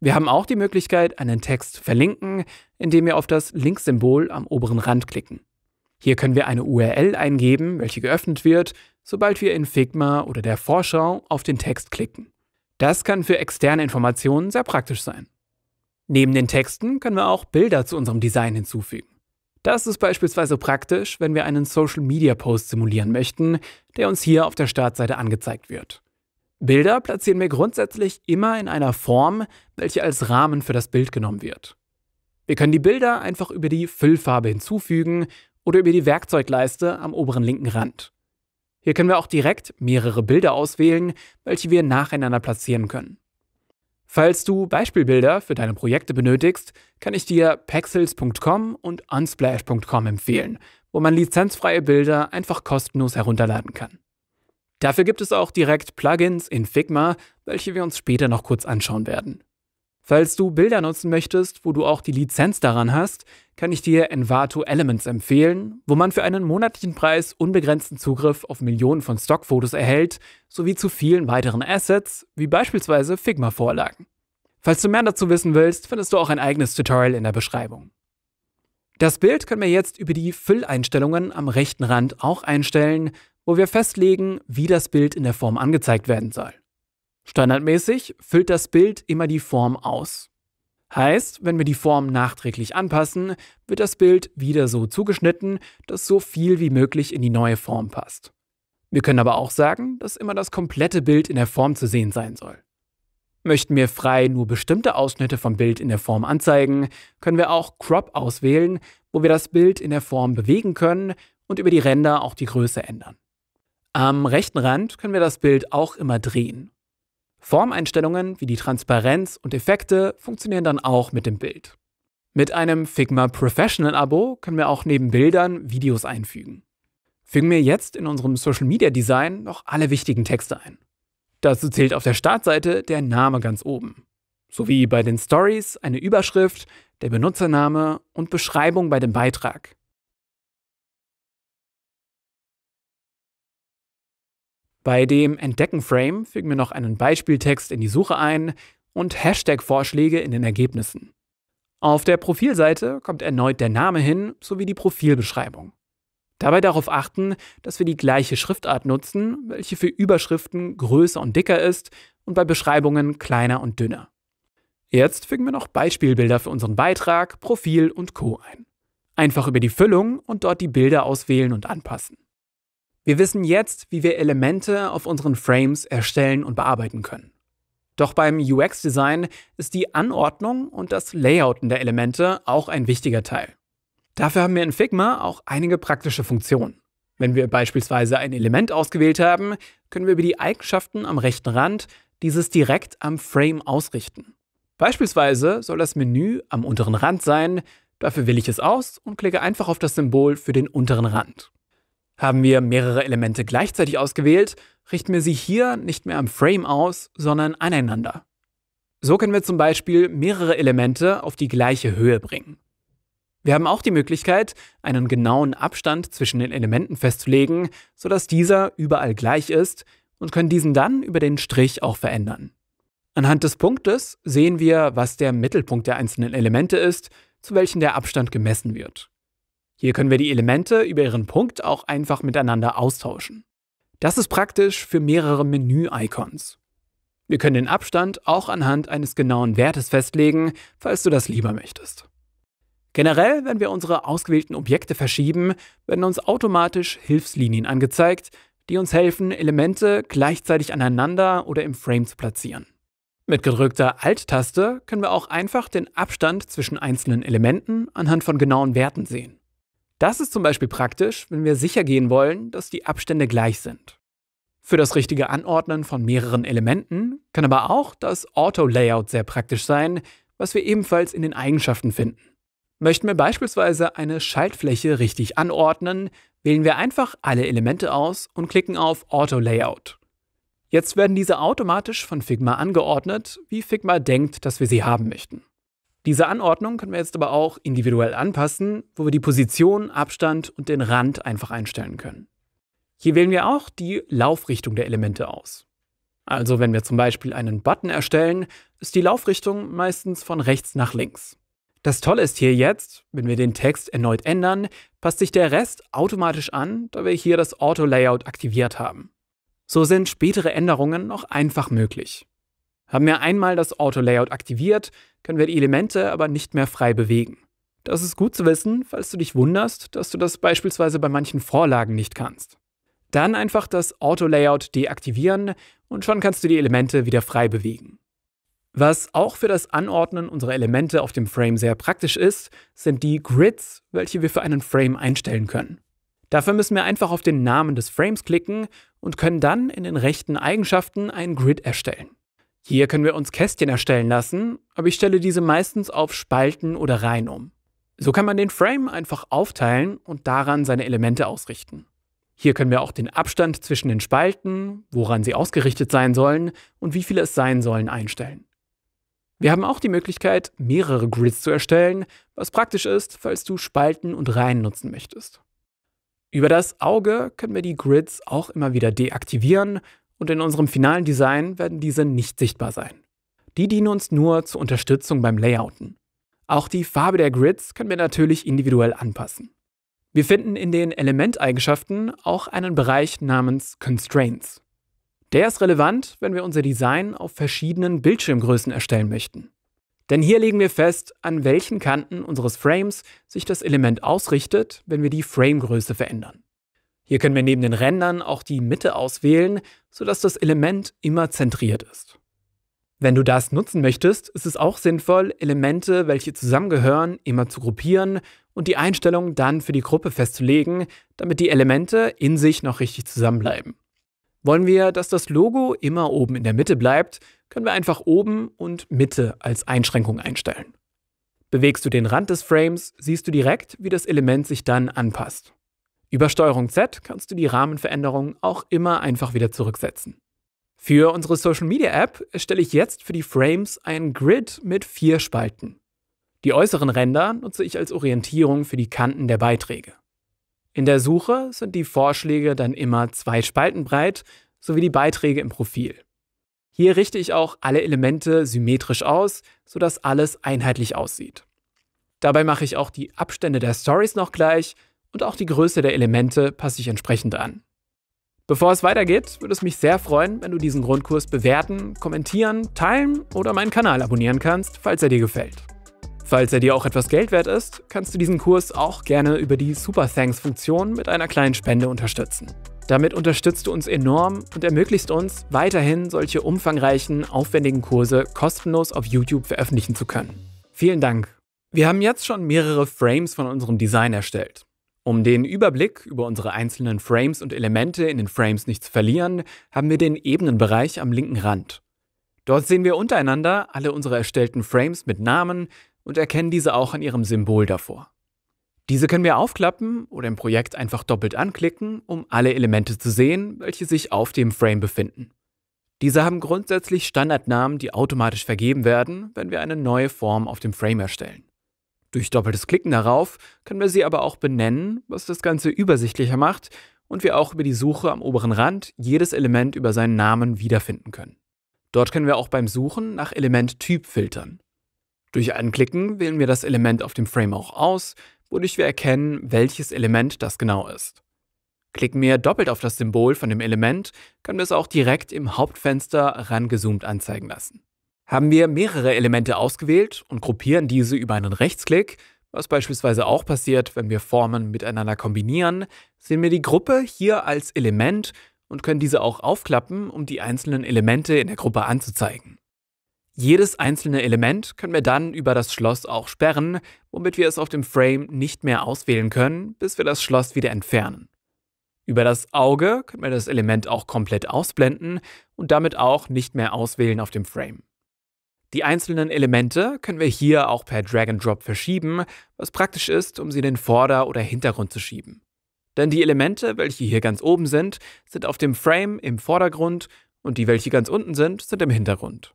Wir haben auch die Möglichkeit, einen Text zu verlinken, indem wir auf das Linksymbol am oberen Rand klicken. Hier können wir eine URL eingeben, welche geöffnet wird, sobald wir in Figma oder der Vorschau auf den Text klicken. Das kann für externe Informationen sehr praktisch sein. Neben den Texten können wir auch Bilder zu unserem Design hinzufügen. Das ist beispielsweise praktisch, wenn wir einen Social-Media-Post simulieren möchten, der uns hier auf der Startseite angezeigt wird. Bilder platzieren wir grundsätzlich immer in einer Form, welche als Rahmen für das Bild genommen wird. Wir können die Bilder einfach über die Füllfarbe hinzufügen oder über die Werkzeugleiste am oberen linken Rand. Hier können wir auch direkt mehrere Bilder auswählen, welche wir nacheinander platzieren können. Falls du Beispielbilder für deine Projekte benötigst, kann ich dir pexels.com und unsplash.com empfehlen, wo man lizenzfreie Bilder einfach kostenlos herunterladen kann. Dafür gibt es auch direkt Plugins in Figma, welche wir uns später noch kurz anschauen werden. Falls du Bilder nutzen möchtest, wo du auch die Lizenz daran hast, kann ich dir Envato Elements empfehlen, wo man für einen monatlichen Preis unbegrenzten Zugriff auf Millionen von Stockfotos erhält, sowie zu vielen weiteren Assets, wie beispielsweise Figma-Vorlagen. Falls du mehr dazu wissen willst, findest du auch ein eigenes Tutorial in der Beschreibung. Das Bild können wir jetzt über die Fülleinstellungen am rechten Rand auch einstellen, wo wir festlegen, wie das Bild in der Form angezeigt werden soll. Standardmäßig füllt das Bild immer die Form aus. Heißt, wenn wir die Form nachträglich anpassen, wird das Bild wieder so zugeschnitten, dass so viel wie möglich in die neue Form passt. Wir können aber auch sagen, dass immer das komplette Bild in der Form zu sehen sein soll. Möchten wir frei nur bestimmte Ausschnitte vom Bild in der Form anzeigen, können wir auch Crop auswählen, wo wir das Bild in der Form bewegen können und über die Ränder auch die Größe ändern. Am rechten Rand können wir das Bild auch immer drehen Formeinstellungen wie die Transparenz und Effekte funktionieren dann auch mit dem Bild. Mit einem Figma Professional Abo können wir auch neben Bildern Videos einfügen. Fügen wir jetzt in unserem Social Media Design noch alle wichtigen Texte ein. Dazu zählt auf der Startseite der Name ganz oben, sowie bei den Stories eine Überschrift, der Benutzername und Beschreibung bei dem Beitrag. Bei dem Entdecken-Frame fügen wir noch einen Beispieltext in die Suche ein und Hashtag-Vorschläge in den Ergebnissen. Auf der Profilseite kommt erneut der Name hin sowie die Profilbeschreibung. Dabei darauf achten, dass wir die gleiche Schriftart nutzen, welche für Überschriften größer und dicker ist und bei Beschreibungen kleiner und dünner. Jetzt fügen wir noch Beispielbilder für unseren Beitrag, Profil und Co ein. Einfach über die Füllung und dort die Bilder auswählen und anpassen. Wir wissen jetzt, wie wir Elemente auf unseren Frames erstellen und bearbeiten können. Doch beim UX-Design ist die Anordnung und das Layouten der Elemente auch ein wichtiger Teil. Dafür haben wir in Figma auch einige praktische Funktionen. Wenn wir beispielsweise ein Element ausgewählt haben, können wir über die Eigenschaften am rechten Rand dieses direkt am Frame ausrichten. Beispielsweise soll das Menü am unteren Rand sein, dafür wähle ich es aus und klicke einfach auf das Symbol für den unteren Rand. Haben wir mehrere Elemente gleichzeitig ausgewählt, richten wir sie hier nicht mehr am Frame aus, sondern aneinander. So können wir zum Beispiel mehrere Elemente auf die gleiche Höhe bringen. Wir haben auch die Möglichkeit, einen genauen Abstand zwischen den Elementen festzulegen, sodass dieser überall gleich ist und können diesen dann über den Strich auch verändern. Anhand des Punktes sehen wir, was der Mittelpunkt der einzelnen Elemente ist, zu welchen der Abstand gemessen wird. Hier können wir die Elemente über ihren Punkt auch einfach miteinander austauschen. Das ist praktisch für mehrere Menü-Icons. Wir können den Abstand auch anhand eines genauen Wertes festlegen, falls du das lieber möchtest. Generell, wenn wir unsere ausgewählten Objekte verschieben, werden uns automatisch Hilfslinien angezeigt, die uns helfen, Elemente gleichzeitig aneinander oder im Frame zu platzieren. Mit gedrückter Alt-Taste können wir auch einfach den Abstand zwischen einzelnen Elementen anhand von genauen Werten sehen. Das ist zum Beispiel praktisch, wenn wir sicher gehen wollen, dass die Abstände gleich sind. Für das richtige Anordnen von mehreren Elementen kann aber auch das Auto-Layout sehr praktisch sein, was wir ebenfalls in den Eigenschaften finden. Möchten wir beispielsweise eine Schaltfläche richtig anordnen, wählen wir einfach alle Elemente aus und klicken auf Auto Layout. Jetzt werden diese automatisch von Figma angeordnet, wie Figma denkt, dass wir sie haben möchten. Diese Anordnung können wir jetzt aber auch individuell anpassen, wo wir die Position, Abstand und den Rand einfach einstellen können. Hier wählen wir auch die Laufrichtung der Elemente aus. Also wenn wir zum Beispiel einen Button erstellen, ist die Laufrichtung meistens von rechts nach links. Das Tolle ist hier jetzt, wenn wir den Text erneut ändern, passt sich der Rest automatisch an, da wir hier das Auto-Layout aktiviert haben. So sind spätere Änderungen auch einfach möglich. Haben wir einmal das Auto-Layout aktiviert, können wir die Elemente aber nicht mehr frei bewegen. Das ist gut zu wissen, falls du dich wunderst, dass du das beispielsweise bei manchen Vorlagen nicht kannst. Dann einfach das Auto-Layout deaktivieren und schon kannst du die Elemente wieder frei bewegen. Was auch für das Anordnen unserer Elemente auf dem Frame sehr praktisch ist, sind die Grids, welche wir für einen Frame einstellen können. Dafür müssen wir einfach auf den Namen des Frames klicken und können dann in den rechten Eigenschaften ein Grid erstellen. Hier können wir uns Kästchen erstellen lassen, aber ich stelle diese meistens auf Spalten oder Reihen um. So kann man den Frame einfach aufteilen und daran seine Elemente ausrichten. Hier können wir auch den Abstand zwischen den Spalten, woran sie ausgerichtet sein sollen und wie viele es sein sollen einstellen. Wir haben auch die Möglichkeit, mehrere Grids zu erstellen, was praktisch ist, falls du Spalten und Reihen nutzen möchtest. Über das Auge können wir die Grids auch immer wieder deaktivieren, und in unserem finalen Design werden diese nicht sichtbar sein. Die dienen uns nur zur Unterstützung beim Layouten. Auch die Farbe der Grids können wir natürlich individuell anpassen. Wir finden in den Elementeigenschaften auch einen Bereich namens Constraints. Der ist relevant, wenn wir unser Design auf verschiedenen Bildschirmgrößen erstellen möchten. Denn hier legen wir fest, an welchen Kanten unseres Frames sich das Element ausrichtet, wenn wir die Framegröße verändern. Hier können wir neben den Rändern auch die Mitte auswählen, sodass das Element immer zentriert ist. Wenn du das nutzen möchtest, ist es auch sinnvoll, Elemente, welche zusammengehören, immer zu gruppieren und die Einstellung dann für die Gruppe festzulegen, damit die Elemente in sich noch richtig zusammenbleiben. Wollen wir, dass das Logo immer oben in der Mitte bleibt, können wir einfach oben und Mitte als Einschränkung einstellen. Bewegst du den Rand des Frames, siehst du direkt, wie das Element sich dann anpasst. Über Steuerung Z kannst du die Rahmenveränderungen auch immer einfach wieder zurücksetzen. Für unsere Social Media App erstelle ich jetzt für die Frames ein Grid mit vier Spalten. Die äußeren Ränder nutze ich als Orientierung für die Kanten der Beiträge. In der Suche sind die Vorschläge dann immer zwei Spalten breit sowie die Beiträge im Profil. Hier richte ich auch alle Elemente symmetrisch aus, sodass alles einheitlich aussieht. Dabei mache ich auch die Abstände der Stories noch gleich, und auch die Größe der Elemente passe ich entsprechend an. Bevor es weitergeht, würde es mich sehr freuen, wenn du diesen Grundkurs bewerten, kommentieren, teilen oder meinen Kanal abonnieren kannst, falls er dir gefällt. Falls er dir auch etwas Geld wert ist, kannst du diesen Kurs auch gerne über die Super Thanks-Funktion mit einer kleinen Spende unterstützen. Damit unterstützt du uns enorm und ermöglicht uns, weiterhin solche umfangreichen, aufwendigen Kurse kostenlos auf YouTube veröffentlichen zu können. Vielen Dank! Wir haben jetzt schon mehrere Frames von unserem Design erstellt. Um den Überblick über unsere einzelnen Frames und Elemente in den Frames nicht zu verlieren, haben wir den Ebenenbereich am linken Rand. Dort sehen wir untereinander alle unsere erstellten Frames mit Namen und erkennen diese auch an ihrem Symbol davor. Diese können wir aufklappen oder im Projekt einfach doppelt anklicken, um alle Elemente zu sehen, welche sich auf dem Frame befinden. Diese haben grundsätzlich Standardnamen, die automatisch vergeben werden, wenn wir eine neue Form auf dem Frame erstellen. Durch doppeltes Klicken darauf können wir sie aber auch benennen, was das Ganze übersichtlicher macht und wir auch über die Suche am oberen Rand jedes Element über seinen Namen wiederfinden können. Dort können wir auch beim Suchen nach Elementtyp filtern. Durch Anklicken wählen wir das Element auf dem Frame auch aus, wodurch wir erkennen, welches Element das genau ist. Klicken wir doppelt auf das Symbol von dem Element, können wir es auch direkt im Hauptfenster rangezoomt anzeigen lassen haben wir mehrere Elemente ausgewählt und gruppieren diese über einen Rechtsklick, was beispielsweise auch passiert, wenn wir Formen miteinander kombinieren, sehen wir die Gruppe hier als Element und können diese auch aufklappen, um die einzelnen Elemente in der Gruppe anzuzeigen. Jedes einzelne Element können wir dann über das Schloss auch sperren, womit wir es auf dem Frame nicht mehr auswählen können, bis wir das Schloss wieder entfernen. Über das Auge können wir das Element auch komplett ausblenden und damit auch nicht mehr auswählen auf dem Frame. Die einzelnen Elemente können wir hier auch per Drag and Drop verschieben, was praktisch ist, um sie in den Vorder- oder Hintergrund zu schieben. Denn die Elemente, welche hier ganz oben sind, sind auf dem Frame im Vordergrund und die, welche ganz unten sind, sind im Hintergrund.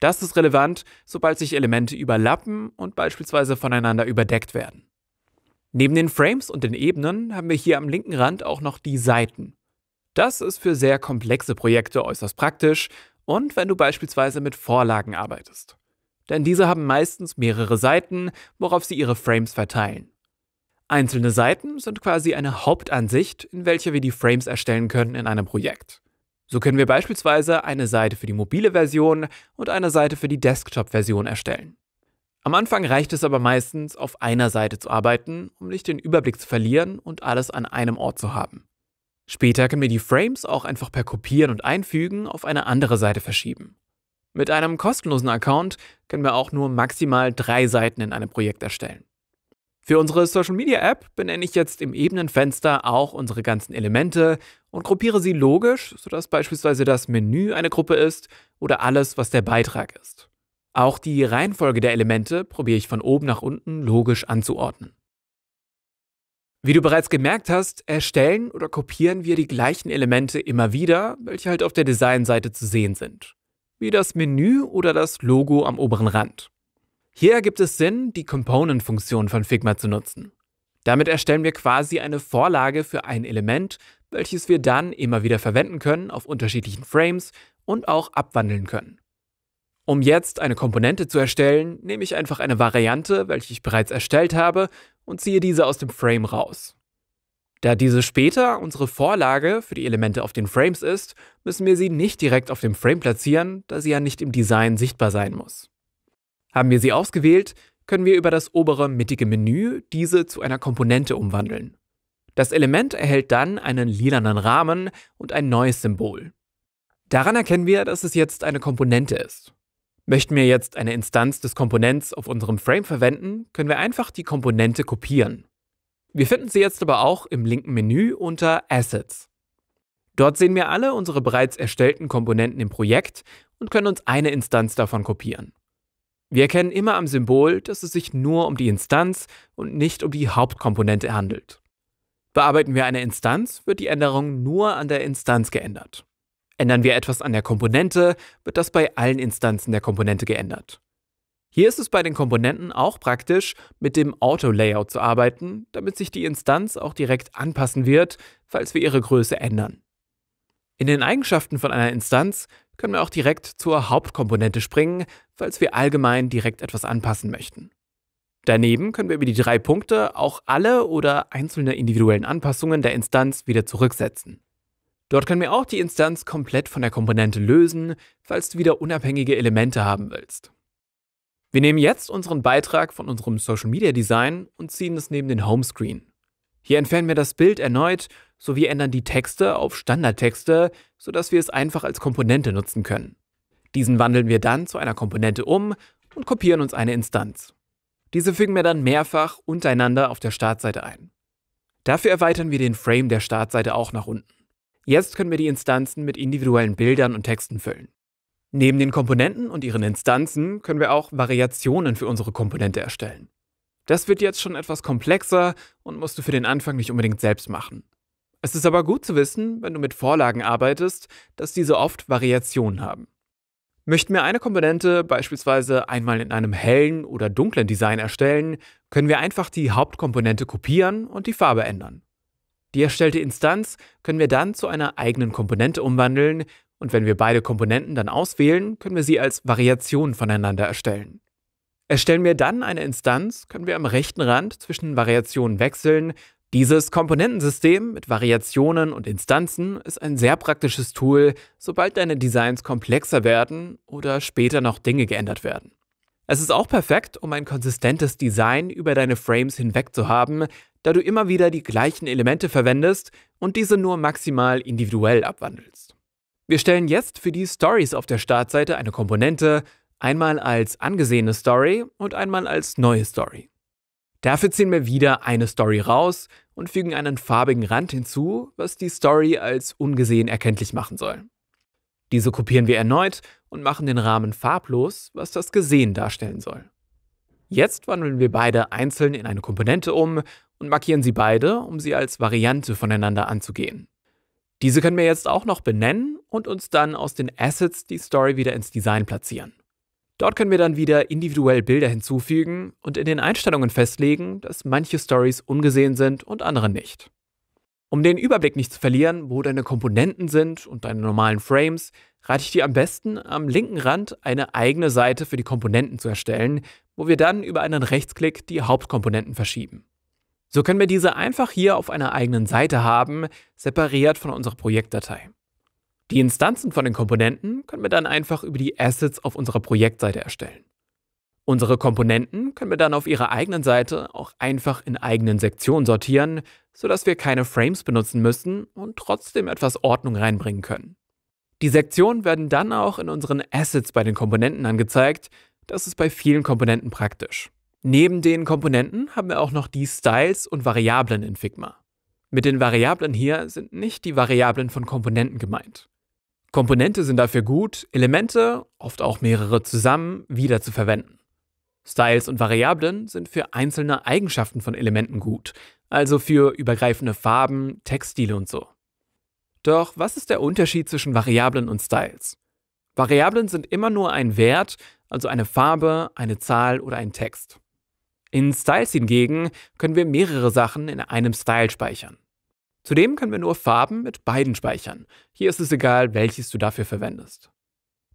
Das ist relevant, sobald sich Elemente überlappen und beispielsweise voneinander überdeckt werden. Neben den Frames und den Ebenen haben wir hier am linken Rand auch noch die Seiten. Das ist für sehr komplexe Projekte äußerst praktisch und wenn du beispielsweise mit Vorlagen arbeitest. Denn diese haben meistens mehrere Seiten, worauf sie ihre Frames verteilen. Einzelne Seiten sind quasi eine Hauptansicht, in welcher wir die Frames erstellen können in einem Projekt. So können wir beispielsweise eine Seite für die mobile Version und eine Seite für die Desktop-Version erstellen. Am Anfang reicht es aber meistens, auf einer Seite zu arbeiten, um nicht den Überblick zu verlieren und alles an einem Ort zu haben. Später können wir die Frames auch einfach per Kopieren und Einfügen auf eine andere Seite verschieben. Mit einem kostenlosen Account können wir auch nur maximal drei Seiten in einem Projekt erstellen. Für unsere Social Media App benenne ich jetzt im Ebenenfenster auch unsere ganzen Elemente und gruppiere sie logisch, sodass beispielsweise das Menü eine Gruppe ist oder alles, was der Beitrag ist. Auch die Reihenfolge der Elemente probiere ich von oben nach unten logisch anzuordnen. Wie du bereits gemerkt hast, erstellen oder kopieren wir die gleichen Elemente immer wieder, welche halt auf der Designseite zu sehen sind. Wie das Menü oder das Logo am oberen Rand. Hier ergibt es Sinn, die Component-Funktion von Figma zu nutzen. Damit erstellen wir quasi eine Vorlage für ein Element, welches wir dann immer wieder verwenden können auf unterschiedlichen Frames und auch abwandeln können. Um jetzt eine Komponente zu erstellen, nehme ich einfach eine Variante, welche ich bereits erstellt habe, und ziehe diese aus dem Frame raus. Da diese später unsere Vorlage für die Elemente auf den Frames ist, müssen wir sie nicht direkt auf dem Frame platzieren, da sie ja nicht im Design sichtbar sein muss. Haben wir sie ausgewählt, können wir über das obere mittige Menü diese zu einer Komponente umwandeln. Das Element erhält dann einen lilanen Rahmen und ein neues Symbol. Daran erkennen wir, dass es jetzt eine Komponente ist. Möchten wir jetzt eine Instanz des Komponents auf unserem Frame verwenden, können wir einfach die Komponente kopieren. Wir finden sie jetzt aber auch im linken Menü unter Assets. Dort sehen wir alle unsere bereits erstellten Komponenten im Projekt und können uns eine Instanz davon kopieren. Wir erkennen immer am Symbol, dass es sich nur um die Instanz und nicht um die Hauptkomponente handelt. Bearbeiten wir eine Instanz, wird die Änderung nur an der Instanz geändert. Ändern wir etwas an der Komponente, wird das bei allen Instanzen der Komponente geändert. Hier ist es bei den Komponenten auch praktisch, mit dem Auto-Layout zu arbeiten, damit sich die Instanz auch direkt anpassen wird, falls wir ihre Größe ändern. In den Eigenschaften von einer Instanz können wir auch direkt zur Hauptkomponente springen, falls wir allgemein direkt etwas anpassen möchten. Daneben können wir über die drei Punkte auch alle oder einzelne individuellen Anpassungen der Instanz wieder zurücksetzen. Dort können wir auch die Instanz komplett von der Komponente lösen, falls du wieder unabhängige Elemente haben willst. Wir nehmen jetzt unseren Beitrag von unserem Social Media Design und ziehen es neben den Homescreen. Hier entfernen wir das Bild erneut sowie ändern die Texte auf Standardtexte, sodass wir es einfach als Komponente nutzen können. Diesen wandeln wir dann zu einer Komponente um und kopieren uns eine Instanz. Diese fügen wir dann mehrfach untereinander auf der Startseite ein. Dafür erweitern wir den Frame der Startseite auch nach unten. Jetzt können wir die Instanzen mit individuellen Bildern und Texten füllen. Neben den Komponenten und ihren Instanzen können wir auch Variationen für unsere Komponente erstellen. Das wird jetzt schon etwas komplexer und musst du für den Anfang nicht unbedingt selbst machen. Es ist aber gut zu wissen, wenn du mit Vorlagen arbeitest, dass diese oft Variationen haben. Möchten wir eine Komponente beispielsweise einmal in einem hellen oder dunklen Design erstellen, können wir einfach die Hauptkomponente kopieren und die Farbe ändern. Die erstellte Instanz können wir dann zu einer eigenen Komponente umwandeln und wenn wir beide Komponenten dann auswählen, können wir sie als Variation voneinander erstellen. Erstellen wir dann eine Instanz, können wir am rechten Rand zwischen Variationen wechseln. Dieses Komponentensystem mit Variationen und Instanzen ist ein sehr praktisches Tool, sobald deine Designs komplexer werden oder später noch Dinge geändert werden. Es ist auch perfekt, um ein konsistentes Design über deine Frames hinweg zu haben, da du immer wieder die gleichen Elemente verwendest und diese nur maximal individuell abwandelst. Wir stellen jetzt für die Stories auf der Startseite eine Komponente, einmal als angesehene Story und einmal als neue Story. Dafür ziehen wir wieder eine Story raus und fügen einen farbigen Rand hinzu, was die Story als ungesehen erkenntlich machen soll. Diese kopieren wir erneut und machen den Rahmen farblos, was das Gesehen darstellen soll. Jetzt wandeln wir beide einzeln in eine Komponente um und markieren sie beide, um sie als Variante voneinander anzugehen. Diese können wir jetzt auch noch benennen und uns dann aus den Assets die Story wieder ins Design platzieren. Dort können wir dann wieder individuell Bilder hinzufügen und in den Einstellungen festlegen, dass manche Stories ungesehen sind und andere nicht. Um den Überblick nicht zu verlieren, wo deine Komponenten sind und deine normalen Frames, rate ich dir am besten, am linken Rand eine eigene Seite für die Komponenten zu erstellen, wo wir dann über einen Rechtsklick die Hauptkomponenten verschieben. So können wir diese einfach hier auf einer eigenen Seite haben, separiert von unserer Projektdatei. Die Instanzen von den Komponenten können wir dann einfach über die Assets auf unserer Projektseite erstellen. Unsere Komponenten können wir dann auf ihrer eigenen Seite auch einfach in eigenen Sektionen sortieren, sodass wir keine Frames benutzen müssen und trotzdem etwas Ordnung reinbringen können. Die Sektionen werden dann auch in unseren Assets bei den Komponenten angezeigt. Das ist bei vielen Komponenten praktisch. Neben den Komponenten haben wir auch noch die Styles und Variablen in Figma. Mit den Variablen hier sind nicht die Variablen von Komponenten gemeint. Komponente sind dafür gut, Elemente, oft auch mehrere zusammen, wieder zu verwenden. Styles und Variablen sind für einzelne Eigenschaften von Elementen gut, also für übergreifende Farben, Textstile und so. Doch was ist der Unterschied zwischen Variablen und Styles? Variablen sind immer nur ein Wert, also eine Farbe, eine Zahl oder ein Text. In Styles hingegen können wir mehrere Sachen in einem Style speichern. Zudem können wir nur Farben mit beiden speichern. Hier ist es egal, welches du dafür verwendest.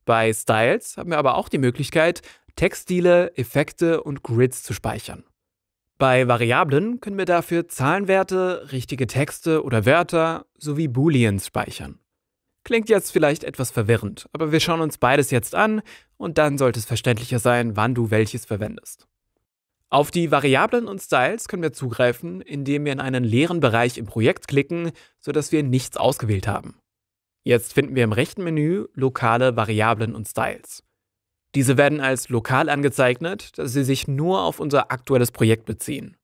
Bei Styles haben wir aber auch die Möglichkeit, Textstile, Effekte und Grids zu speichern. Bei Variablen können wir dafür Zahlenwerte, richtige Texte oder Wörter sowie Booleans speichern. Klingt jetzt vielleicht etwas verwirrend, aber wir schauen uns beides jetzt an und dann sollte es verständlicher sein, wann du welches verwendest. Auf die Variablen und Styles können wir zugreifen, indem wir in einen leeren Bereich im Projekt klicken, sodass wir nichts ausgewählt haben. Jetzt finden wir im rechten Menü lokale Variablen und Styles. Diese werden als lokal angezeichnet, da sie sich nur auf unser aktuelles Projekt beziehen.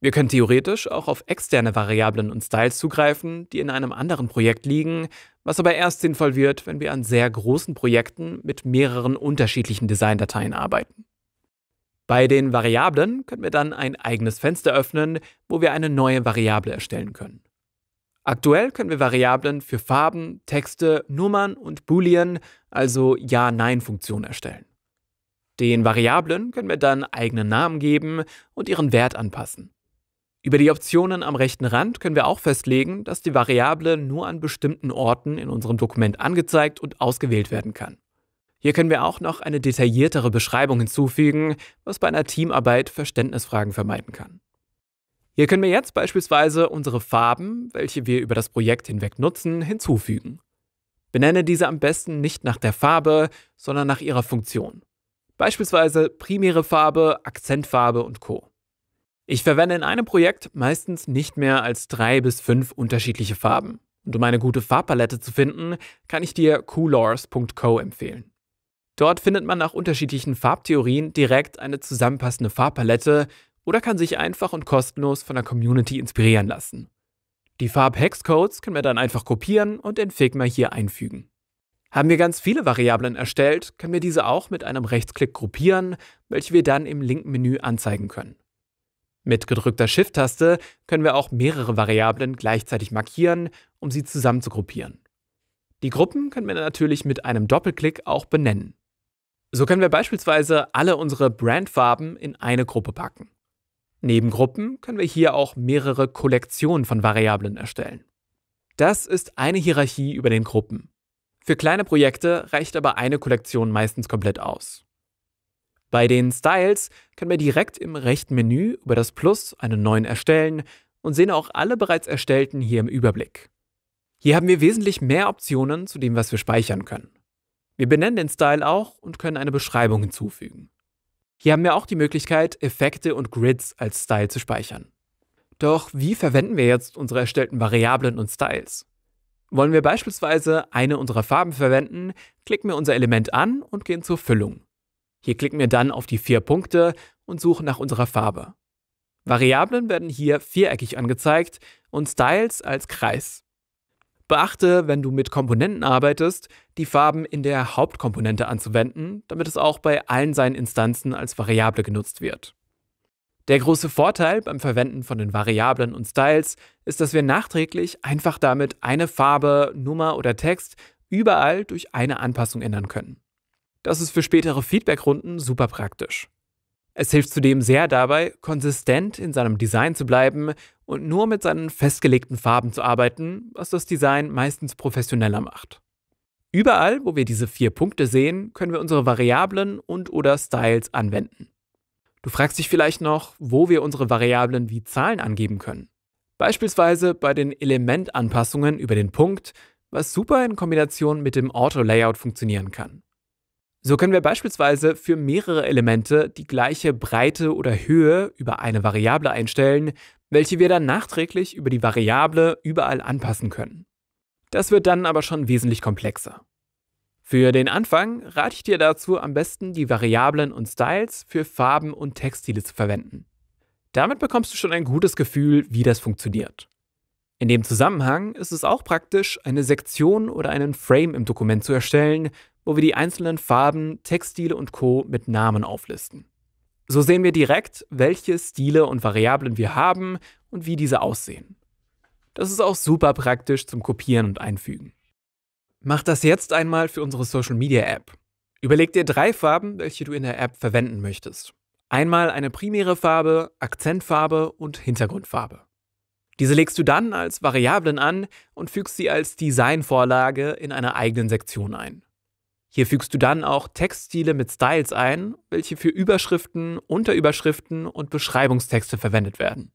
Wir können theoretisch auch auf externe Variablen und Styles zugreifen, die in einem anderen Projekt liegen, was aber erst sinnvoll wird, wenn wir an sehr großen Projekten mit mehreren unterschiedlichen Designdateien arbeiten. Bei den Variablen können wir dann ein eigenes Fenster öffnen, wo wir eine neue Variable erstellen können. Aktuell können wir Variablen für Farben, Texte, Nummern und Boolean, also Ja-Nein-Funktionen erstellen. Den Variablen können wir dann eigene Namen geben und ihren Wert anpassen. Über die Optionen am rechten Rand können wir auch festlegen, dass die Variable nur an bestimmten Orten in unserem Dokument angezeigt und ausgewählt werden kann. Hier können wir auch noch eine detailliertere Beschreibung hinzufügen, was bei einer Teamarbeit Verständnisfragen vermeiden kann. Hier können wir jetzt beispielsweise unsere Farben, welche wir über das Projekt hinweg nutzen, hinzufügen. Benenne diese am besten nicht nach der Farbe, sondern nach ihrer Funktion. Beispielsweise primäre Farbe, Akzentfarbe und Co. Ich verwende in einem Projekt meistens nicht mehr als drei bis fünf unterschiedliche Farben. Und um eine gute Farbpalette zu finden, kann ich dir coolors.co empfehlen. Dort findet man nach unterschiedlichen Farbtheorien direkt eine zusammenpassende Farbpalette, oder kann sich einfach und kostenlos von der Community inspirieren lassen. Die Farb-Hexcodes können wir dann einfach kopieren und in Figma hier einfügen. Haben wir ganz viele Variablen erstellt, können wir diese auch mit einem Rechtsklick gruppieren, welche wir dann im linken Menü anzeigen können. Mit gedrückter Shift-Taste können wir auch mehrere Variablen gleichzeitig markieren, um sie zusammen zu gruppieren. Die Gruppen können wir natürlich mit einem Doppelklick auch benennen. So können wir beispielsweise alle unsere Brandfarben in eine Gruppe packen. Neben Gruppen können wir hier auch mehrere Kollektionen von Variablen erstellen. Das ist eine Hierarchie über den Gruppen. Für kleine Projekte reicht aber eine Kollektion meistens komplett aus. Bei den Styles können wir direkt im rechten Menü über das Plus einen neuen erstellen und sehen auch alle bereits erstellten hier im Überblick. Hier haben wir wesentlich mehr Optionen zu dem, was wir speichern können. Wir benennen den Style auch und können eine Beschreibung hinzufügen. Hier haben wir auch die Möglichkeit, Effekte und Grids als Style zu speichern. Doch wie verwenden wir jetzt unsere erstellten Variablen und Styles? Wollen wir beispielsweise eine unserer Farben verwenden, klicken wir unser Element an und gehen zur Füllung. Hier klicken wir dann auf die vier Punkte und suchen nach unserer Farbe. Variablen werden hier viereckig angezeigt und Styles als Kreis. Beachte, wenn du mit Komponenten arbeitest, die Farben in der Hauptkomponente anzuwenden, damit es auch bei allen seinen Instanzen als Variable genutzt wird. Der große Vorteil beim Verwenden von den Variablen und Styles ist, dass wir nachträglich einfach damit eine Farbe, Nummer oder Text überall durch eine Anpassung ändern können. Das ist für spätere Feedbackrunden super praktisch. Es hilft zudem sehr dabei, konsistent in seinem Design zu bleiben und nur mit seinen festgelegten Farben zu arbeiten, was das Design meistens professioneller macht. Überall, wo wir diese vier Punkte sehen, können wir unsere Variablen und/oder Styles anwenden. Du fragst dich vielleicht noch, wo wir unsere Variablen wie Zahlen angeben können. Beispielsweise bei den Elementanpassungen über den Punkt, was super in Kombination mit dem Auto-Layout funktionieren kann. So können wir beispielsweise für mehrere Elemente die gleiche Breite oder Höhe über eine Variable einstellen, welche wir dann nachträglich über die Variable überall anpassen können. Das wird dann aber schon wesentlich komplexer. Für den Anfang rate ich dir dazu, am besten die Variablen und Styles für Farben und Textile zu verwenden. Damit bekommst du schon ein gutes Gefühl, wie das funktioniert. In dem Zusammenhang ist es auch praktisch, eine Sektion oder einen Frame im Dokument zu erstellen, wo wir die einzelnen Farben, Textstile und Co. mit Namen auflisten. So sehen wir direkt, welche Stile und Variablen wir haben und wie diese aussehen. Das ist auch super praktisch zum Kopieren und Einfügen. Mach das jetzt einmal für unsere Social Media App. Überleg dir drei Farben, welche du in der App verwenden möchtest. Einmal eine primäre Farbe, Akzentfarbe und Hintergrundfarbe. Diese legst du dann als Variablen an und fügst sie als Designvorlage in einer eigenen Sektion ein. Hier fügst du dann auch Textstile mit Styles ein, welche für Überschriften, Unterüberschriften und Beschreibungstexte verwendet werden.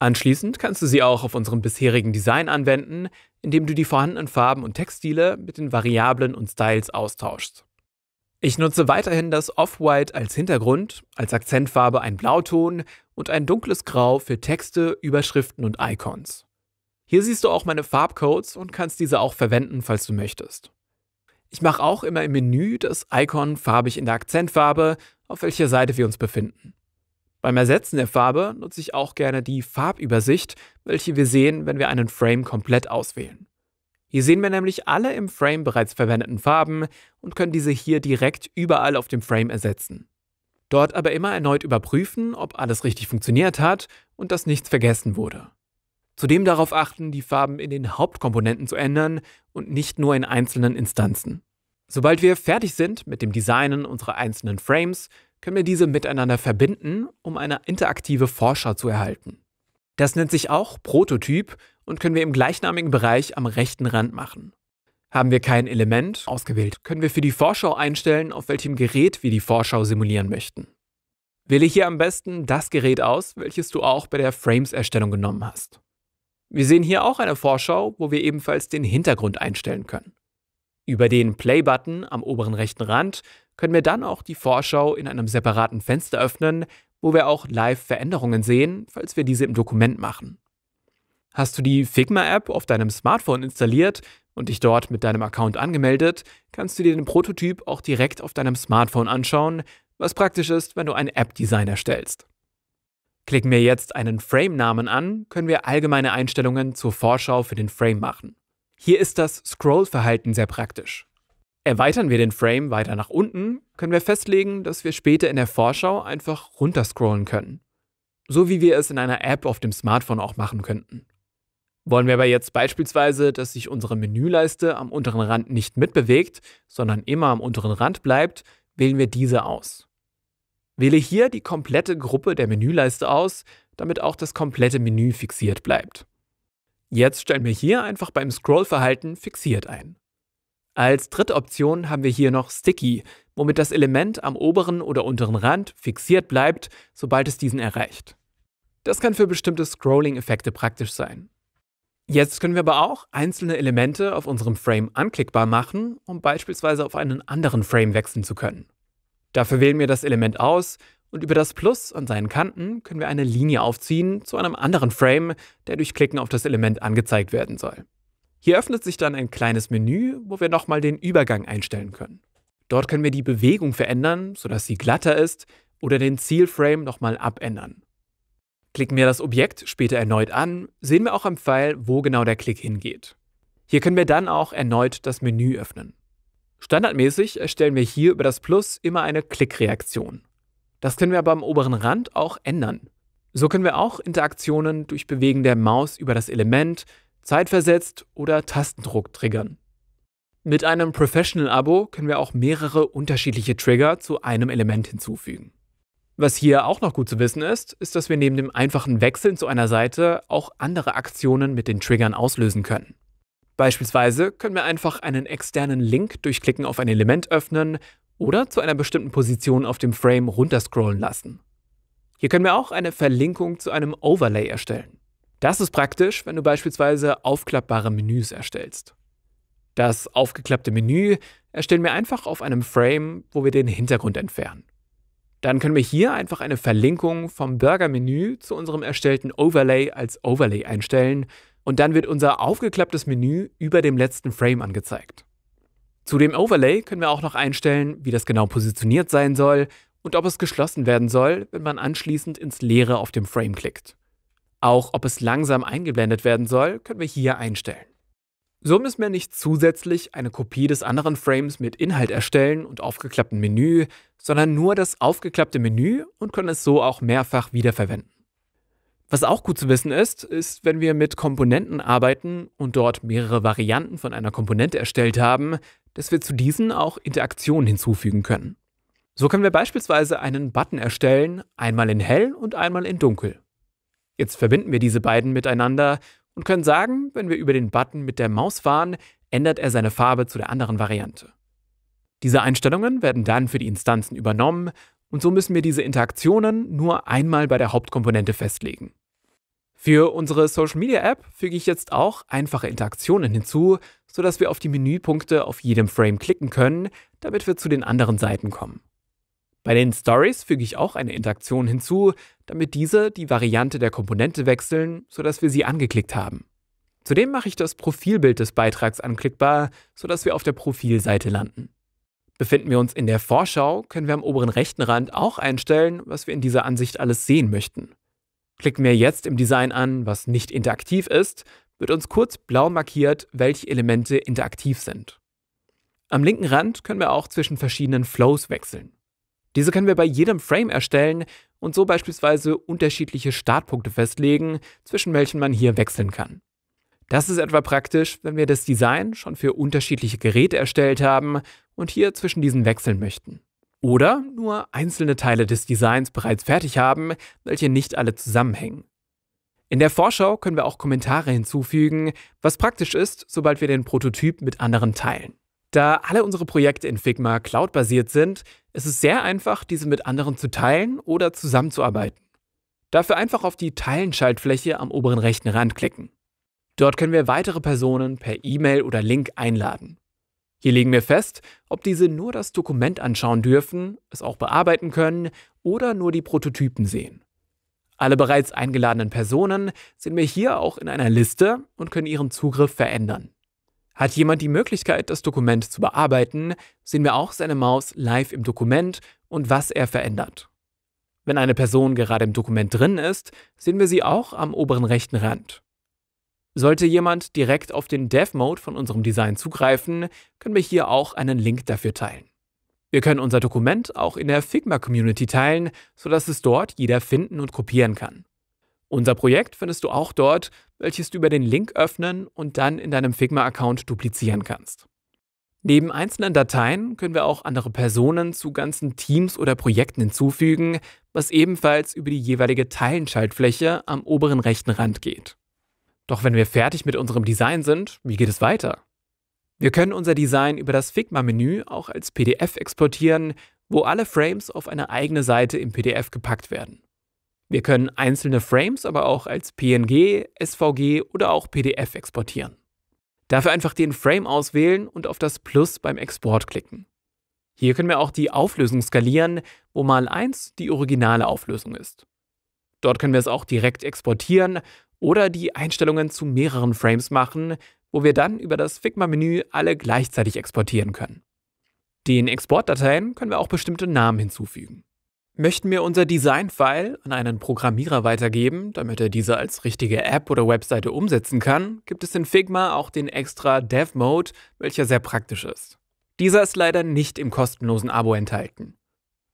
Anschließend kannst du sie auch auf unserem bisherigen Design anwenden, indem du die vorhandenen Farben und Textstile mit den Variablen und Styles austauschst. Ich nutze weiterhin das Off-White als Hintergrund, als Akzentfarbe ein Blauton und ein dunkles Grau für Texte, Überschriften und Icons. Hier siehst du auch meine Farbcodes und kannst diese auch verwenden, falls du möchtest. Ich mache auch immer im Menü das Icon farbig in der Akzentfarbe, auf welcher Seite wir uns befinden. Beim Ersetzen der Farbe nutze ich auch gerne die Farbübersicht, welche wir sehen, wenn wir einen Frame komplett auswählen. Hier sehen wir nämlich alle im Frame bereits verwendeten Farben und können diese hier direkt überall auf dem Frame ersetzen. Dort aber immer erneut überprüfen, ob alles richtig funktioniert hat und dass nichts vergessen wurde. Zudem darauf achten, die Farben in den Hauptkomponenten zu ändern und nicht nur in einzelnen Instanzen. Sobald wir fertig sind mit dem Designen unserer einzelnen Frames, können wir diese miteinander verbinden, um eine interaktive Vorschau zu erhalten. Das nennt sich auch Prototyp und können wir im gleichnamigen Bereich am rechten Rand machen. Haben wir kein Element ausgewählt, können wir für die Vorschau einstellen, auf welchem Gerät wir die Vorschau simulieren möchten. Wähle hier am besten das Gerät aus, welches du auch bei der Frames-Erstellung genommen hast. Wir sehen hier auch eine Vorschau, wo wir ebenfalls den Hintergrund einstellen können. Über den Play-Button am oberen rechten Rand können wir dann auch die Vorschau in einem separaten Fenster öffnen, wo wir auch live Veränderungen sehen, falls wir diese im Dokument machen. Hast du die Figma-App auf deinem Smartphone installiert und dich dort mit deinem Account angemeldet, kannst du dir den Prototyp auch direkt auf deinem Smartphone anschauen, was praktisch ist, wenn du ein App-Design erstellst. Klicken wir jetzt einen Frame-Namen an, können wir allgemeine Einstellungen zur Vorschau für den Frame machen. Hier ist das Scroll-Verhalten sehr praktisch. Erweitern wir den Frame weiter nach unten, können wir festlegen, dass wir später in der Vorschau einfach runterscrollen können. So wie wir es in einer App auf dem Smartphone auch machen könnten. Wollen wir aber jetzt beispielsweise, dass sich unsere Menüleiste am unteren Rand nicht mitbewegt, sondern immer am unteren Rand bleibt, wählen wir diese aus. Wähle hier die komplette Gruppe der Menüleiste aus, damit auch das komplette Menü fixiert bleibt. Jetzt stellen wir hier einfach beim Scrollverhalten fixiert ein. Als dritte Option haben wir hier noch Sticky, womit das Element am oberen oder unteren Rand fixiert bleibt, sobald es diesen erreicht. Das kann für bestimmte Scrolling-Effekte praktisch sein. Jetzt können wir aber auch einzelne Elemente auf unserem Frame anklickbar machen, um beispielsweise auf einen anderen Frame wechseln zu können. Dafür wählen wir das Element aus und über das Plus und seinen Kanten können wir eine Linie aufziehen zu einem anderen Frame, der durch Klicken auf das Element angezeigt werden soll. Hier öffnet sich dann ein kleines Menü, wo wir nochmal den Übergang einstellen können. Dort können wir die Bewegung verändern, sodass sie glatter ist, oder den Zielframe nochmal abändern. Klicken wir das Objekt später erneut an, sehen wir auch am Pfeil, wo genau der Klick hingeht. Hier können wir dann auch erneut das Menü öffnen. Standardmäßig erstellen wir hier über das Plus immer eine Klickreaktion. Das können wir aber am oberen Rand auch ändern. So können wir auch Interaktionen durch Bewegen der Maus über das Element, zeitversetzt oder Tastendruck triggern. Mit einem Professional-Abo können wir auch mehrere unterschiedliche Trigger zu einem Element hinzufügen. Was hier auch noch gut zu wissen ist, ist, dass wir neben dem einfachen Wechseln zu einer Seite auch andere Aktionen mit den Triggern auslösen können. Beispielsweise können wir einfach einen externen Link durch Klicken auf ein Element öffnen oder zu einer bestimmten Position auf dem Frame runterscrollen lassen. Hier können wir auch eine Verlinkung zu einem Overlay erstellen. Das ist praktisch, wenn du beispielsweise aufklappbare Menüs erstellst. Das aufgeklappte Menü erstellen wir einfach auf einem Frame, wo wir den Hintergrund entfernen. Dann können wir hier einfach eine Verlinkung vom Burger-Menü zu unserem erstellten Overlay als Overlay einstellen und dann wird unser aufgeklapptes Menü über dem letzten Frame angezeigt. Zu dem Overlay können wir auch noch einstellen, wie das genau positioniert sein soll und ob es geschlossen werden soll, wenn man anschließend ins Leere auf dem Frame klickt. Auch ob es langsam eingeblendet werden soll, können wir hier einstellen. So müssen wir nicht zusätzlich eine Kopie des anderen Frames mit Inhalt erstellen und aufgeklappten Menü, sondern nur das aufgeklappte Menü und können es so auch mehrfach wiederverwenden. Was auch gut zu wissen ist, ist, wenn wir mit Komponenten arbeiten und dort mehrere Varianten von einer Komponente erstellt haben, dass wir zu diesen auch Interaktionen hinzufügen können. So können wir beispielsweise einen Button erstellen, einmal in hell und einmal in dunkel. Jetzt verbinden wir diese beiden miteinander und können sagen, wenn wir über den Button mit der Maus fahren, ändert er seine Farbe zu der anderen Variante. Diese Einstellungen werden dann für die Instanzen übernommen und so müssen wir diese Interaktionen nur einmal bei der Hauptkomponente festlegen. Für unsere Social Media App füge ich jetzt auch einfache Interaktionen hinzu, sodass wir auf die Menüpunkte auf jedem Frame klicken können, damit wir zu den anderen Seiten kommen. Bei den Stories füge ich auch eine Interaktion hinzu, damit diese die Variante der Komponente wechseln, sodass wir sie angeklickt haben. Zudem mache ich das Profilbild des Beitrags anklickbar, sodass wir auf der Profilseite landen. Befinden wir uns in der Vorschau, können wir am oberen rechten Rand auch einstellen, was wir in dieser Ansicht alles sehen möchten. Klicken wir jetzt im Design an, was nicht interaktiv ist, wird uns kurz blau markiert, welche Elemente interaktiv sind. Am linken Rand können wir auch zwischen verschiedenen Flows wechseln. Diese können wir bei jedem Frame erstellen und so beispielsweise unterschiedliche Startpunkte festlegen, zwischen welchen man hier wechseln kann. Das ist etwa praktisch, wenn wir das Design schon für unterschiedliche Geräte erstellt haben und hier zwischen diesen wechseln möchten. Oder nur einzelne Teile des Designs bereits fertig haben, welche nicht alle zusammenhängen. In der Vorschau können wir auch Kommentare hinzufügen, was praktisch ist, sobald wir den Prototyp mit anderen teilen. Da alle unsere Projekte in Figma cloud-basiert sind, ist es sehr einfach, diese mit anderen zu teilen oder zusammenzuarbeiten. Dafür einfach auf die Teilen-Schaltfläche am oberen rechten Rand klicken. Dort können wir weitere Personen per E-Mail oder Link einladen. Hier legen wir fest, ob diese nur das Dokument anschauen dürfen, es auch bearbeiten können oder nur die Prototypen sehen. Alle bereits eingeladenen Personen sind wir hier auch in einer Liste und können ihren Zugriff verändern. Hat jemand die Möglichkeit, das Dokument zu bearbeiten, sehen wir auch seine Maus live im Dokument und was er verändert. Wenn eine Person gerade im Dokument drin ist, sehen wir sie auch am oberen rechten Rand. Sollte jemand direkt auf den Dev-Mode von unserem Design zugreifen, können wir hier auch einen Link dafür teilen. Wir können unser Dokument auch in der Figma-Community teilen, sodass es dort jeder finden und kopieren kann. Unser Projekt findest du auch dort, welches du über den Link öffnen und dann in deinem Figma-Account duplizieren kannst. Neben einzelnen Dateien können wir auch andere Personen zu ganzen Teams oder Projekten hinzufügen, was ebenfalls über die jeweilige Teilenschaltfläche am oberen rechten Rand geht. Doch wenn wir fertig mit unserem Design sind, wie geht es weiter? Wir können unser Design über das Figma-Menü auch als PDF exportieren, wo alle Frames auf eine eigene Seite im PDF gepackt werden. Wir können einzelne Frames aber auch als PNG, SVG oder auch PDF exportieren. Dafür einfach den Frame auswählen und auf das Plus beim Export klicken. Hier können wir auch die Auflösung skalieren, wo mal 1 die originale Auflösung ist. Dort können wir es auch direkt exportieren oder die Einstellungen zu mehreren Frames machen, wo wir dann über das Figma-Menü alle gleichzeitig exportieren können. Den Exportdateien können wir auch bestimmte Namen hinzufügen. Möchten wir unser Design-File an einen Programmierer weitergeben, damit er diese als richtige App oder Webseite umsetzen kann, gibt es in Figma auch den extra Dev-Mode, welcher sehr praktisch ist. Dieser ist leider nicht im kostenlosen Abo enthalten.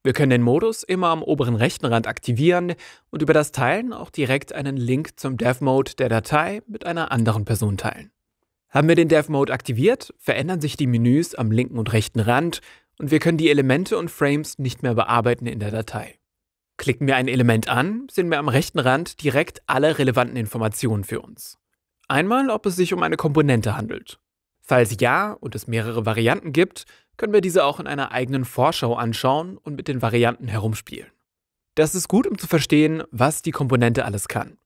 Wir können den Modus immer am oberen rechten Rand aktivieren und über das Teilen auch direkt einen Link zum Dev-Mode der Datei mit einer anderen Person teilen. Haben wir den Dev-Mode aktiviert, verändern sich die Menüs am linken und rechten Rand und wir können die Elemente und Frames nicht mehr bearbeiten in der Datei. Klicken wir ein Element an, sehen wir am rechten Rand direkt alle relevanten Informationen für uns. Einmal, ob es sich um eine Komponente handelt. Falls ja und es mehrere Varianten gibt, können wir diese auch in einer eigenen Vorschau anschauen und mit den Varianten herumspielen. Das ist gut, um zu verstehen, was die Komponente alles kann.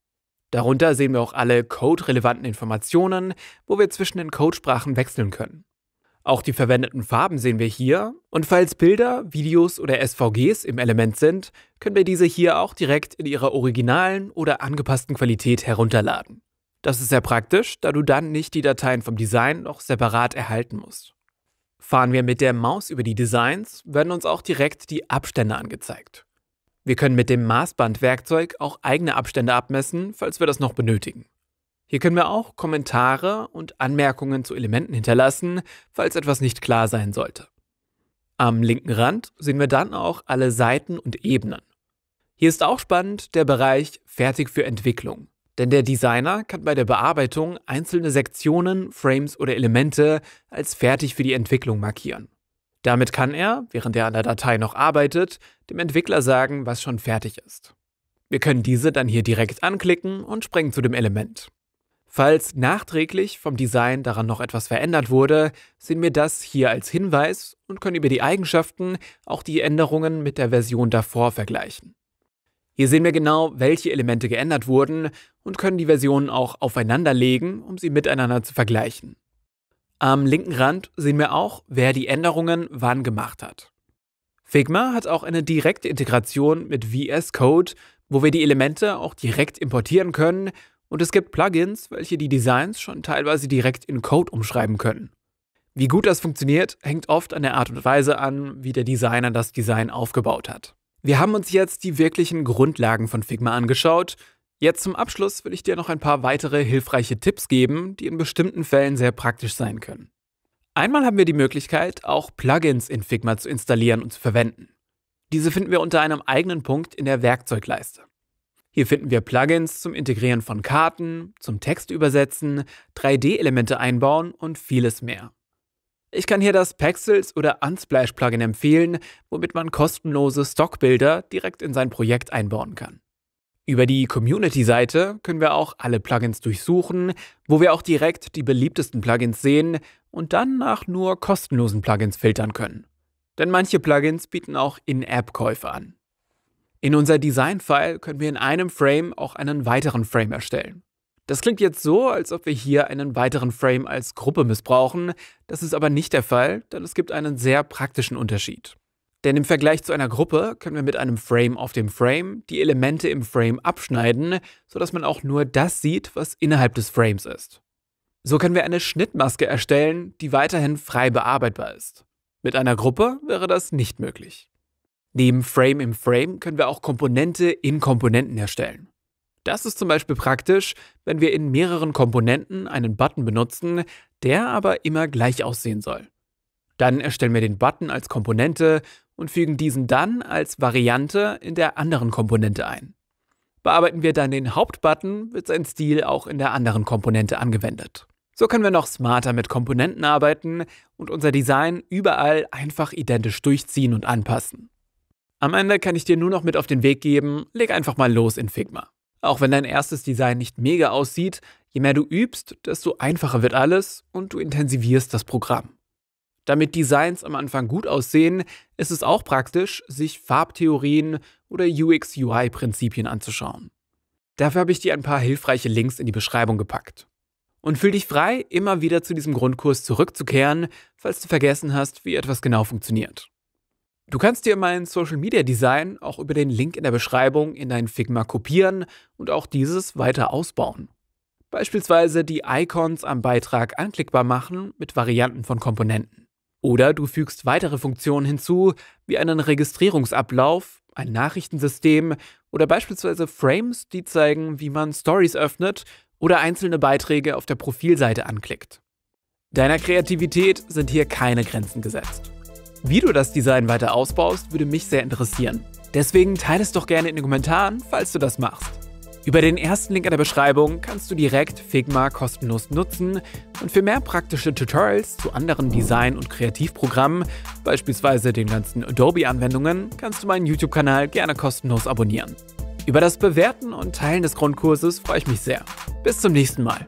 Darunter sehen wir auch alle code-relevanten Informationen, wo wir zwischen den Codesprachen wechseln können. Auch die verwendeten Farben sehen wir hier und falls Bilder, Videos oder SVGs im Element sind, können wir diese hier auch direkt in ihrer originalen oder angepassten Qualität herunterladen. Das ist sehr praktisch, da du dann nicht die Dateien vom Design noch separat erhalten musst. Fahren wir mit der Maus über die Designs, werden uns auch direkt die Abstände angezeigt. Wir können mit dem Maßbandwerkzeug auch eigene Abstände abmessen, falls wir das noch benötigen. Hier können wir auch Kommentare und Anmerkungen zu Elementen hinterlassen, falls etwas nicht klar sein sollte. Am linken Rand sehen wir dann auch alle Seiten und Ebenen. Hier ist auch spannend der Bereich Fertig für Entwicklung. Denn der Designer kann bei der Bearbeitung einzelne Sektionen, Frames oder Elemente als fertig für die Entwicklung markieren. Damit kann er, während er an der Datei noch arbeitet, dem Entwickler sagen, was schon fertig ist. Wir können diese dann hier direkt anklicken und springen zu dem Element. Falls nachträglich vom Design daran noch etwas verändert wurde, sehen wir das hier als Hinweis und können über die Eigenschaften auch die Änderungen mit der Version davor vergleichen. Hier sehen wir genau, welche Elemente geändert wurden und können die Versionen auch aufeinander legen, um sie miteinander zu vergleichen. Am linken Rand sehen wir auch, wer die Änderungen wann gemacht hat. Figma hat auch eine direkte Integration mit VS Code, wo wir die Elemente auch direkt importieren können und es gibt Plugins, welche die Designs schon teilweise direkt in Code umschreiben können. Wie gut das funktioniert, hängt oft an der Art und Weise an, wie der Designer das Design aufgebaut hat. Wir haben uns jetzt die wirklichen Grundlagen von Figma angeschaut. Jetzt zum Abschluss will ich dir noch ein paar weitere hilfreiche Tipps geben, die in bestimmten Fällen sehr praktisch sein können. Einmal haben wir die Möglichkeit, auch Plugins in Figma zu installieren und zu verwenden. Diese finden wir unter einem eigenen Punkt in der Werkzeugleiste. Hier finden wir Plugins zum Integrieren von Karten, zum Textübersetzen, 3D-Elemente einbauen und vieles mehr. Ich kann hier das Pexels oder Unsplash Plugin empfehlen, womit man kostenlose Stockbilder direkt in sein Projekt einbauen kann. Über die Community-Seite können wir auch alle Plugins durchsuchen, wo wir auch direkt die beliebtesten Plugins sehen und dann nach nur kostenlosen Plugins filtern können. Denn manche Plugins bieten auch In-App-Käufe an. In unser Design-File können wir in einem Frame auch einen weiteren Frame erstellen. Das klingt jetzt so, als ob wir hier einen weiteren Frame als Gruppe missbrauchen. Das ist aber nicht der Fall, denn es gibt einen sehr praktischen Unterschied. Denn im Vergleich zu einer Gruppe können wir mit einem Frame auf dem Frame die Elemente im Frame abschneiden, sodass man auch nur das sieht, was innerhalb des Frames ist. So können wir eine Schnittmaske erstellen, die weiterhin frei bearbeitbar ist. Mit einer Gruppe wäre das nicht möglich. Neben Frame im Frame können wir auch Komponente in Komponenten erstellen. Das ist zum Beispiel praktisch, wenn wir in mehreren Komponenten einen Button benutzen, der aber immer gleich aussehen soll. Dann erstellen wir den Button als Komponente und fügen diesen dann als Variante in der anderen Komponente ein. Bearbeiten wir dann den Hauptbutton, wird sein Stil auch in der anderen Komponente angewendet. So können wir noch smarter mit Komponenten arbeiten und unser Design überall einfach identisch durchziehen und anpassen. Am Ende kann ich dir nur noch mit auf den Weg geben, leg einfach mal los in Figma. Auch wenn dein erstes Design nicht mega aussieht, je mehr du übst, desto einfacher wird alles und du intensivierst das Programm. Damit Designs am Anfang gut aussehen, ist es auch praktisch, sich Farbtheorien oder UX-UI-Prinzipien anzuschauen. Dafür habe ich dir ein paar hilfreiche Links in die Beschreibung gepackt. Und fühl dich frei, immer wieder zu diesem Grundkurs zurückzukehren, falls du vergessen hast, wie etwas genau funktioniert. Du kannst dir mein Social Media Design auch über den Link in der Beschreibung in dein Figma kopieren und auch dieses weiter ausbauen. Beispielsweise die Icons am Beitrag anklickbar machen mit Varianten von Komponenten. Oder du fügst weitere Funktionen hinzu, wie einen Registrierungsablauf, ein Nachrichtensystem oder beispielsweise Frames, die zeigen, wie man Stories öffnet oder einzelne Beiträge auf der Profilseite anklickt. Deiner Kreativität sind hier keine Grenzen gesetzt. Wie du das Design weiter ausbaust, würde mich sehr interessieren. Deswegen teile es doch gerne in den Kommentaren, falls du das machst. Über den ersten Link in der Beschreibung kannst du direkt Figma kostenlos nutzen und für mehr praktische Tutorials zu anderen Design- und Kreativprogrammen, beispielsweise den ganzen Adobe-Anwendungen, kannst du meinen YouTube-Kanal gerne kostenlos abonnieren. Über das Bewerten und Teilen des Grundkurses freue ich mich sehr. Bis zum nächsten Mal.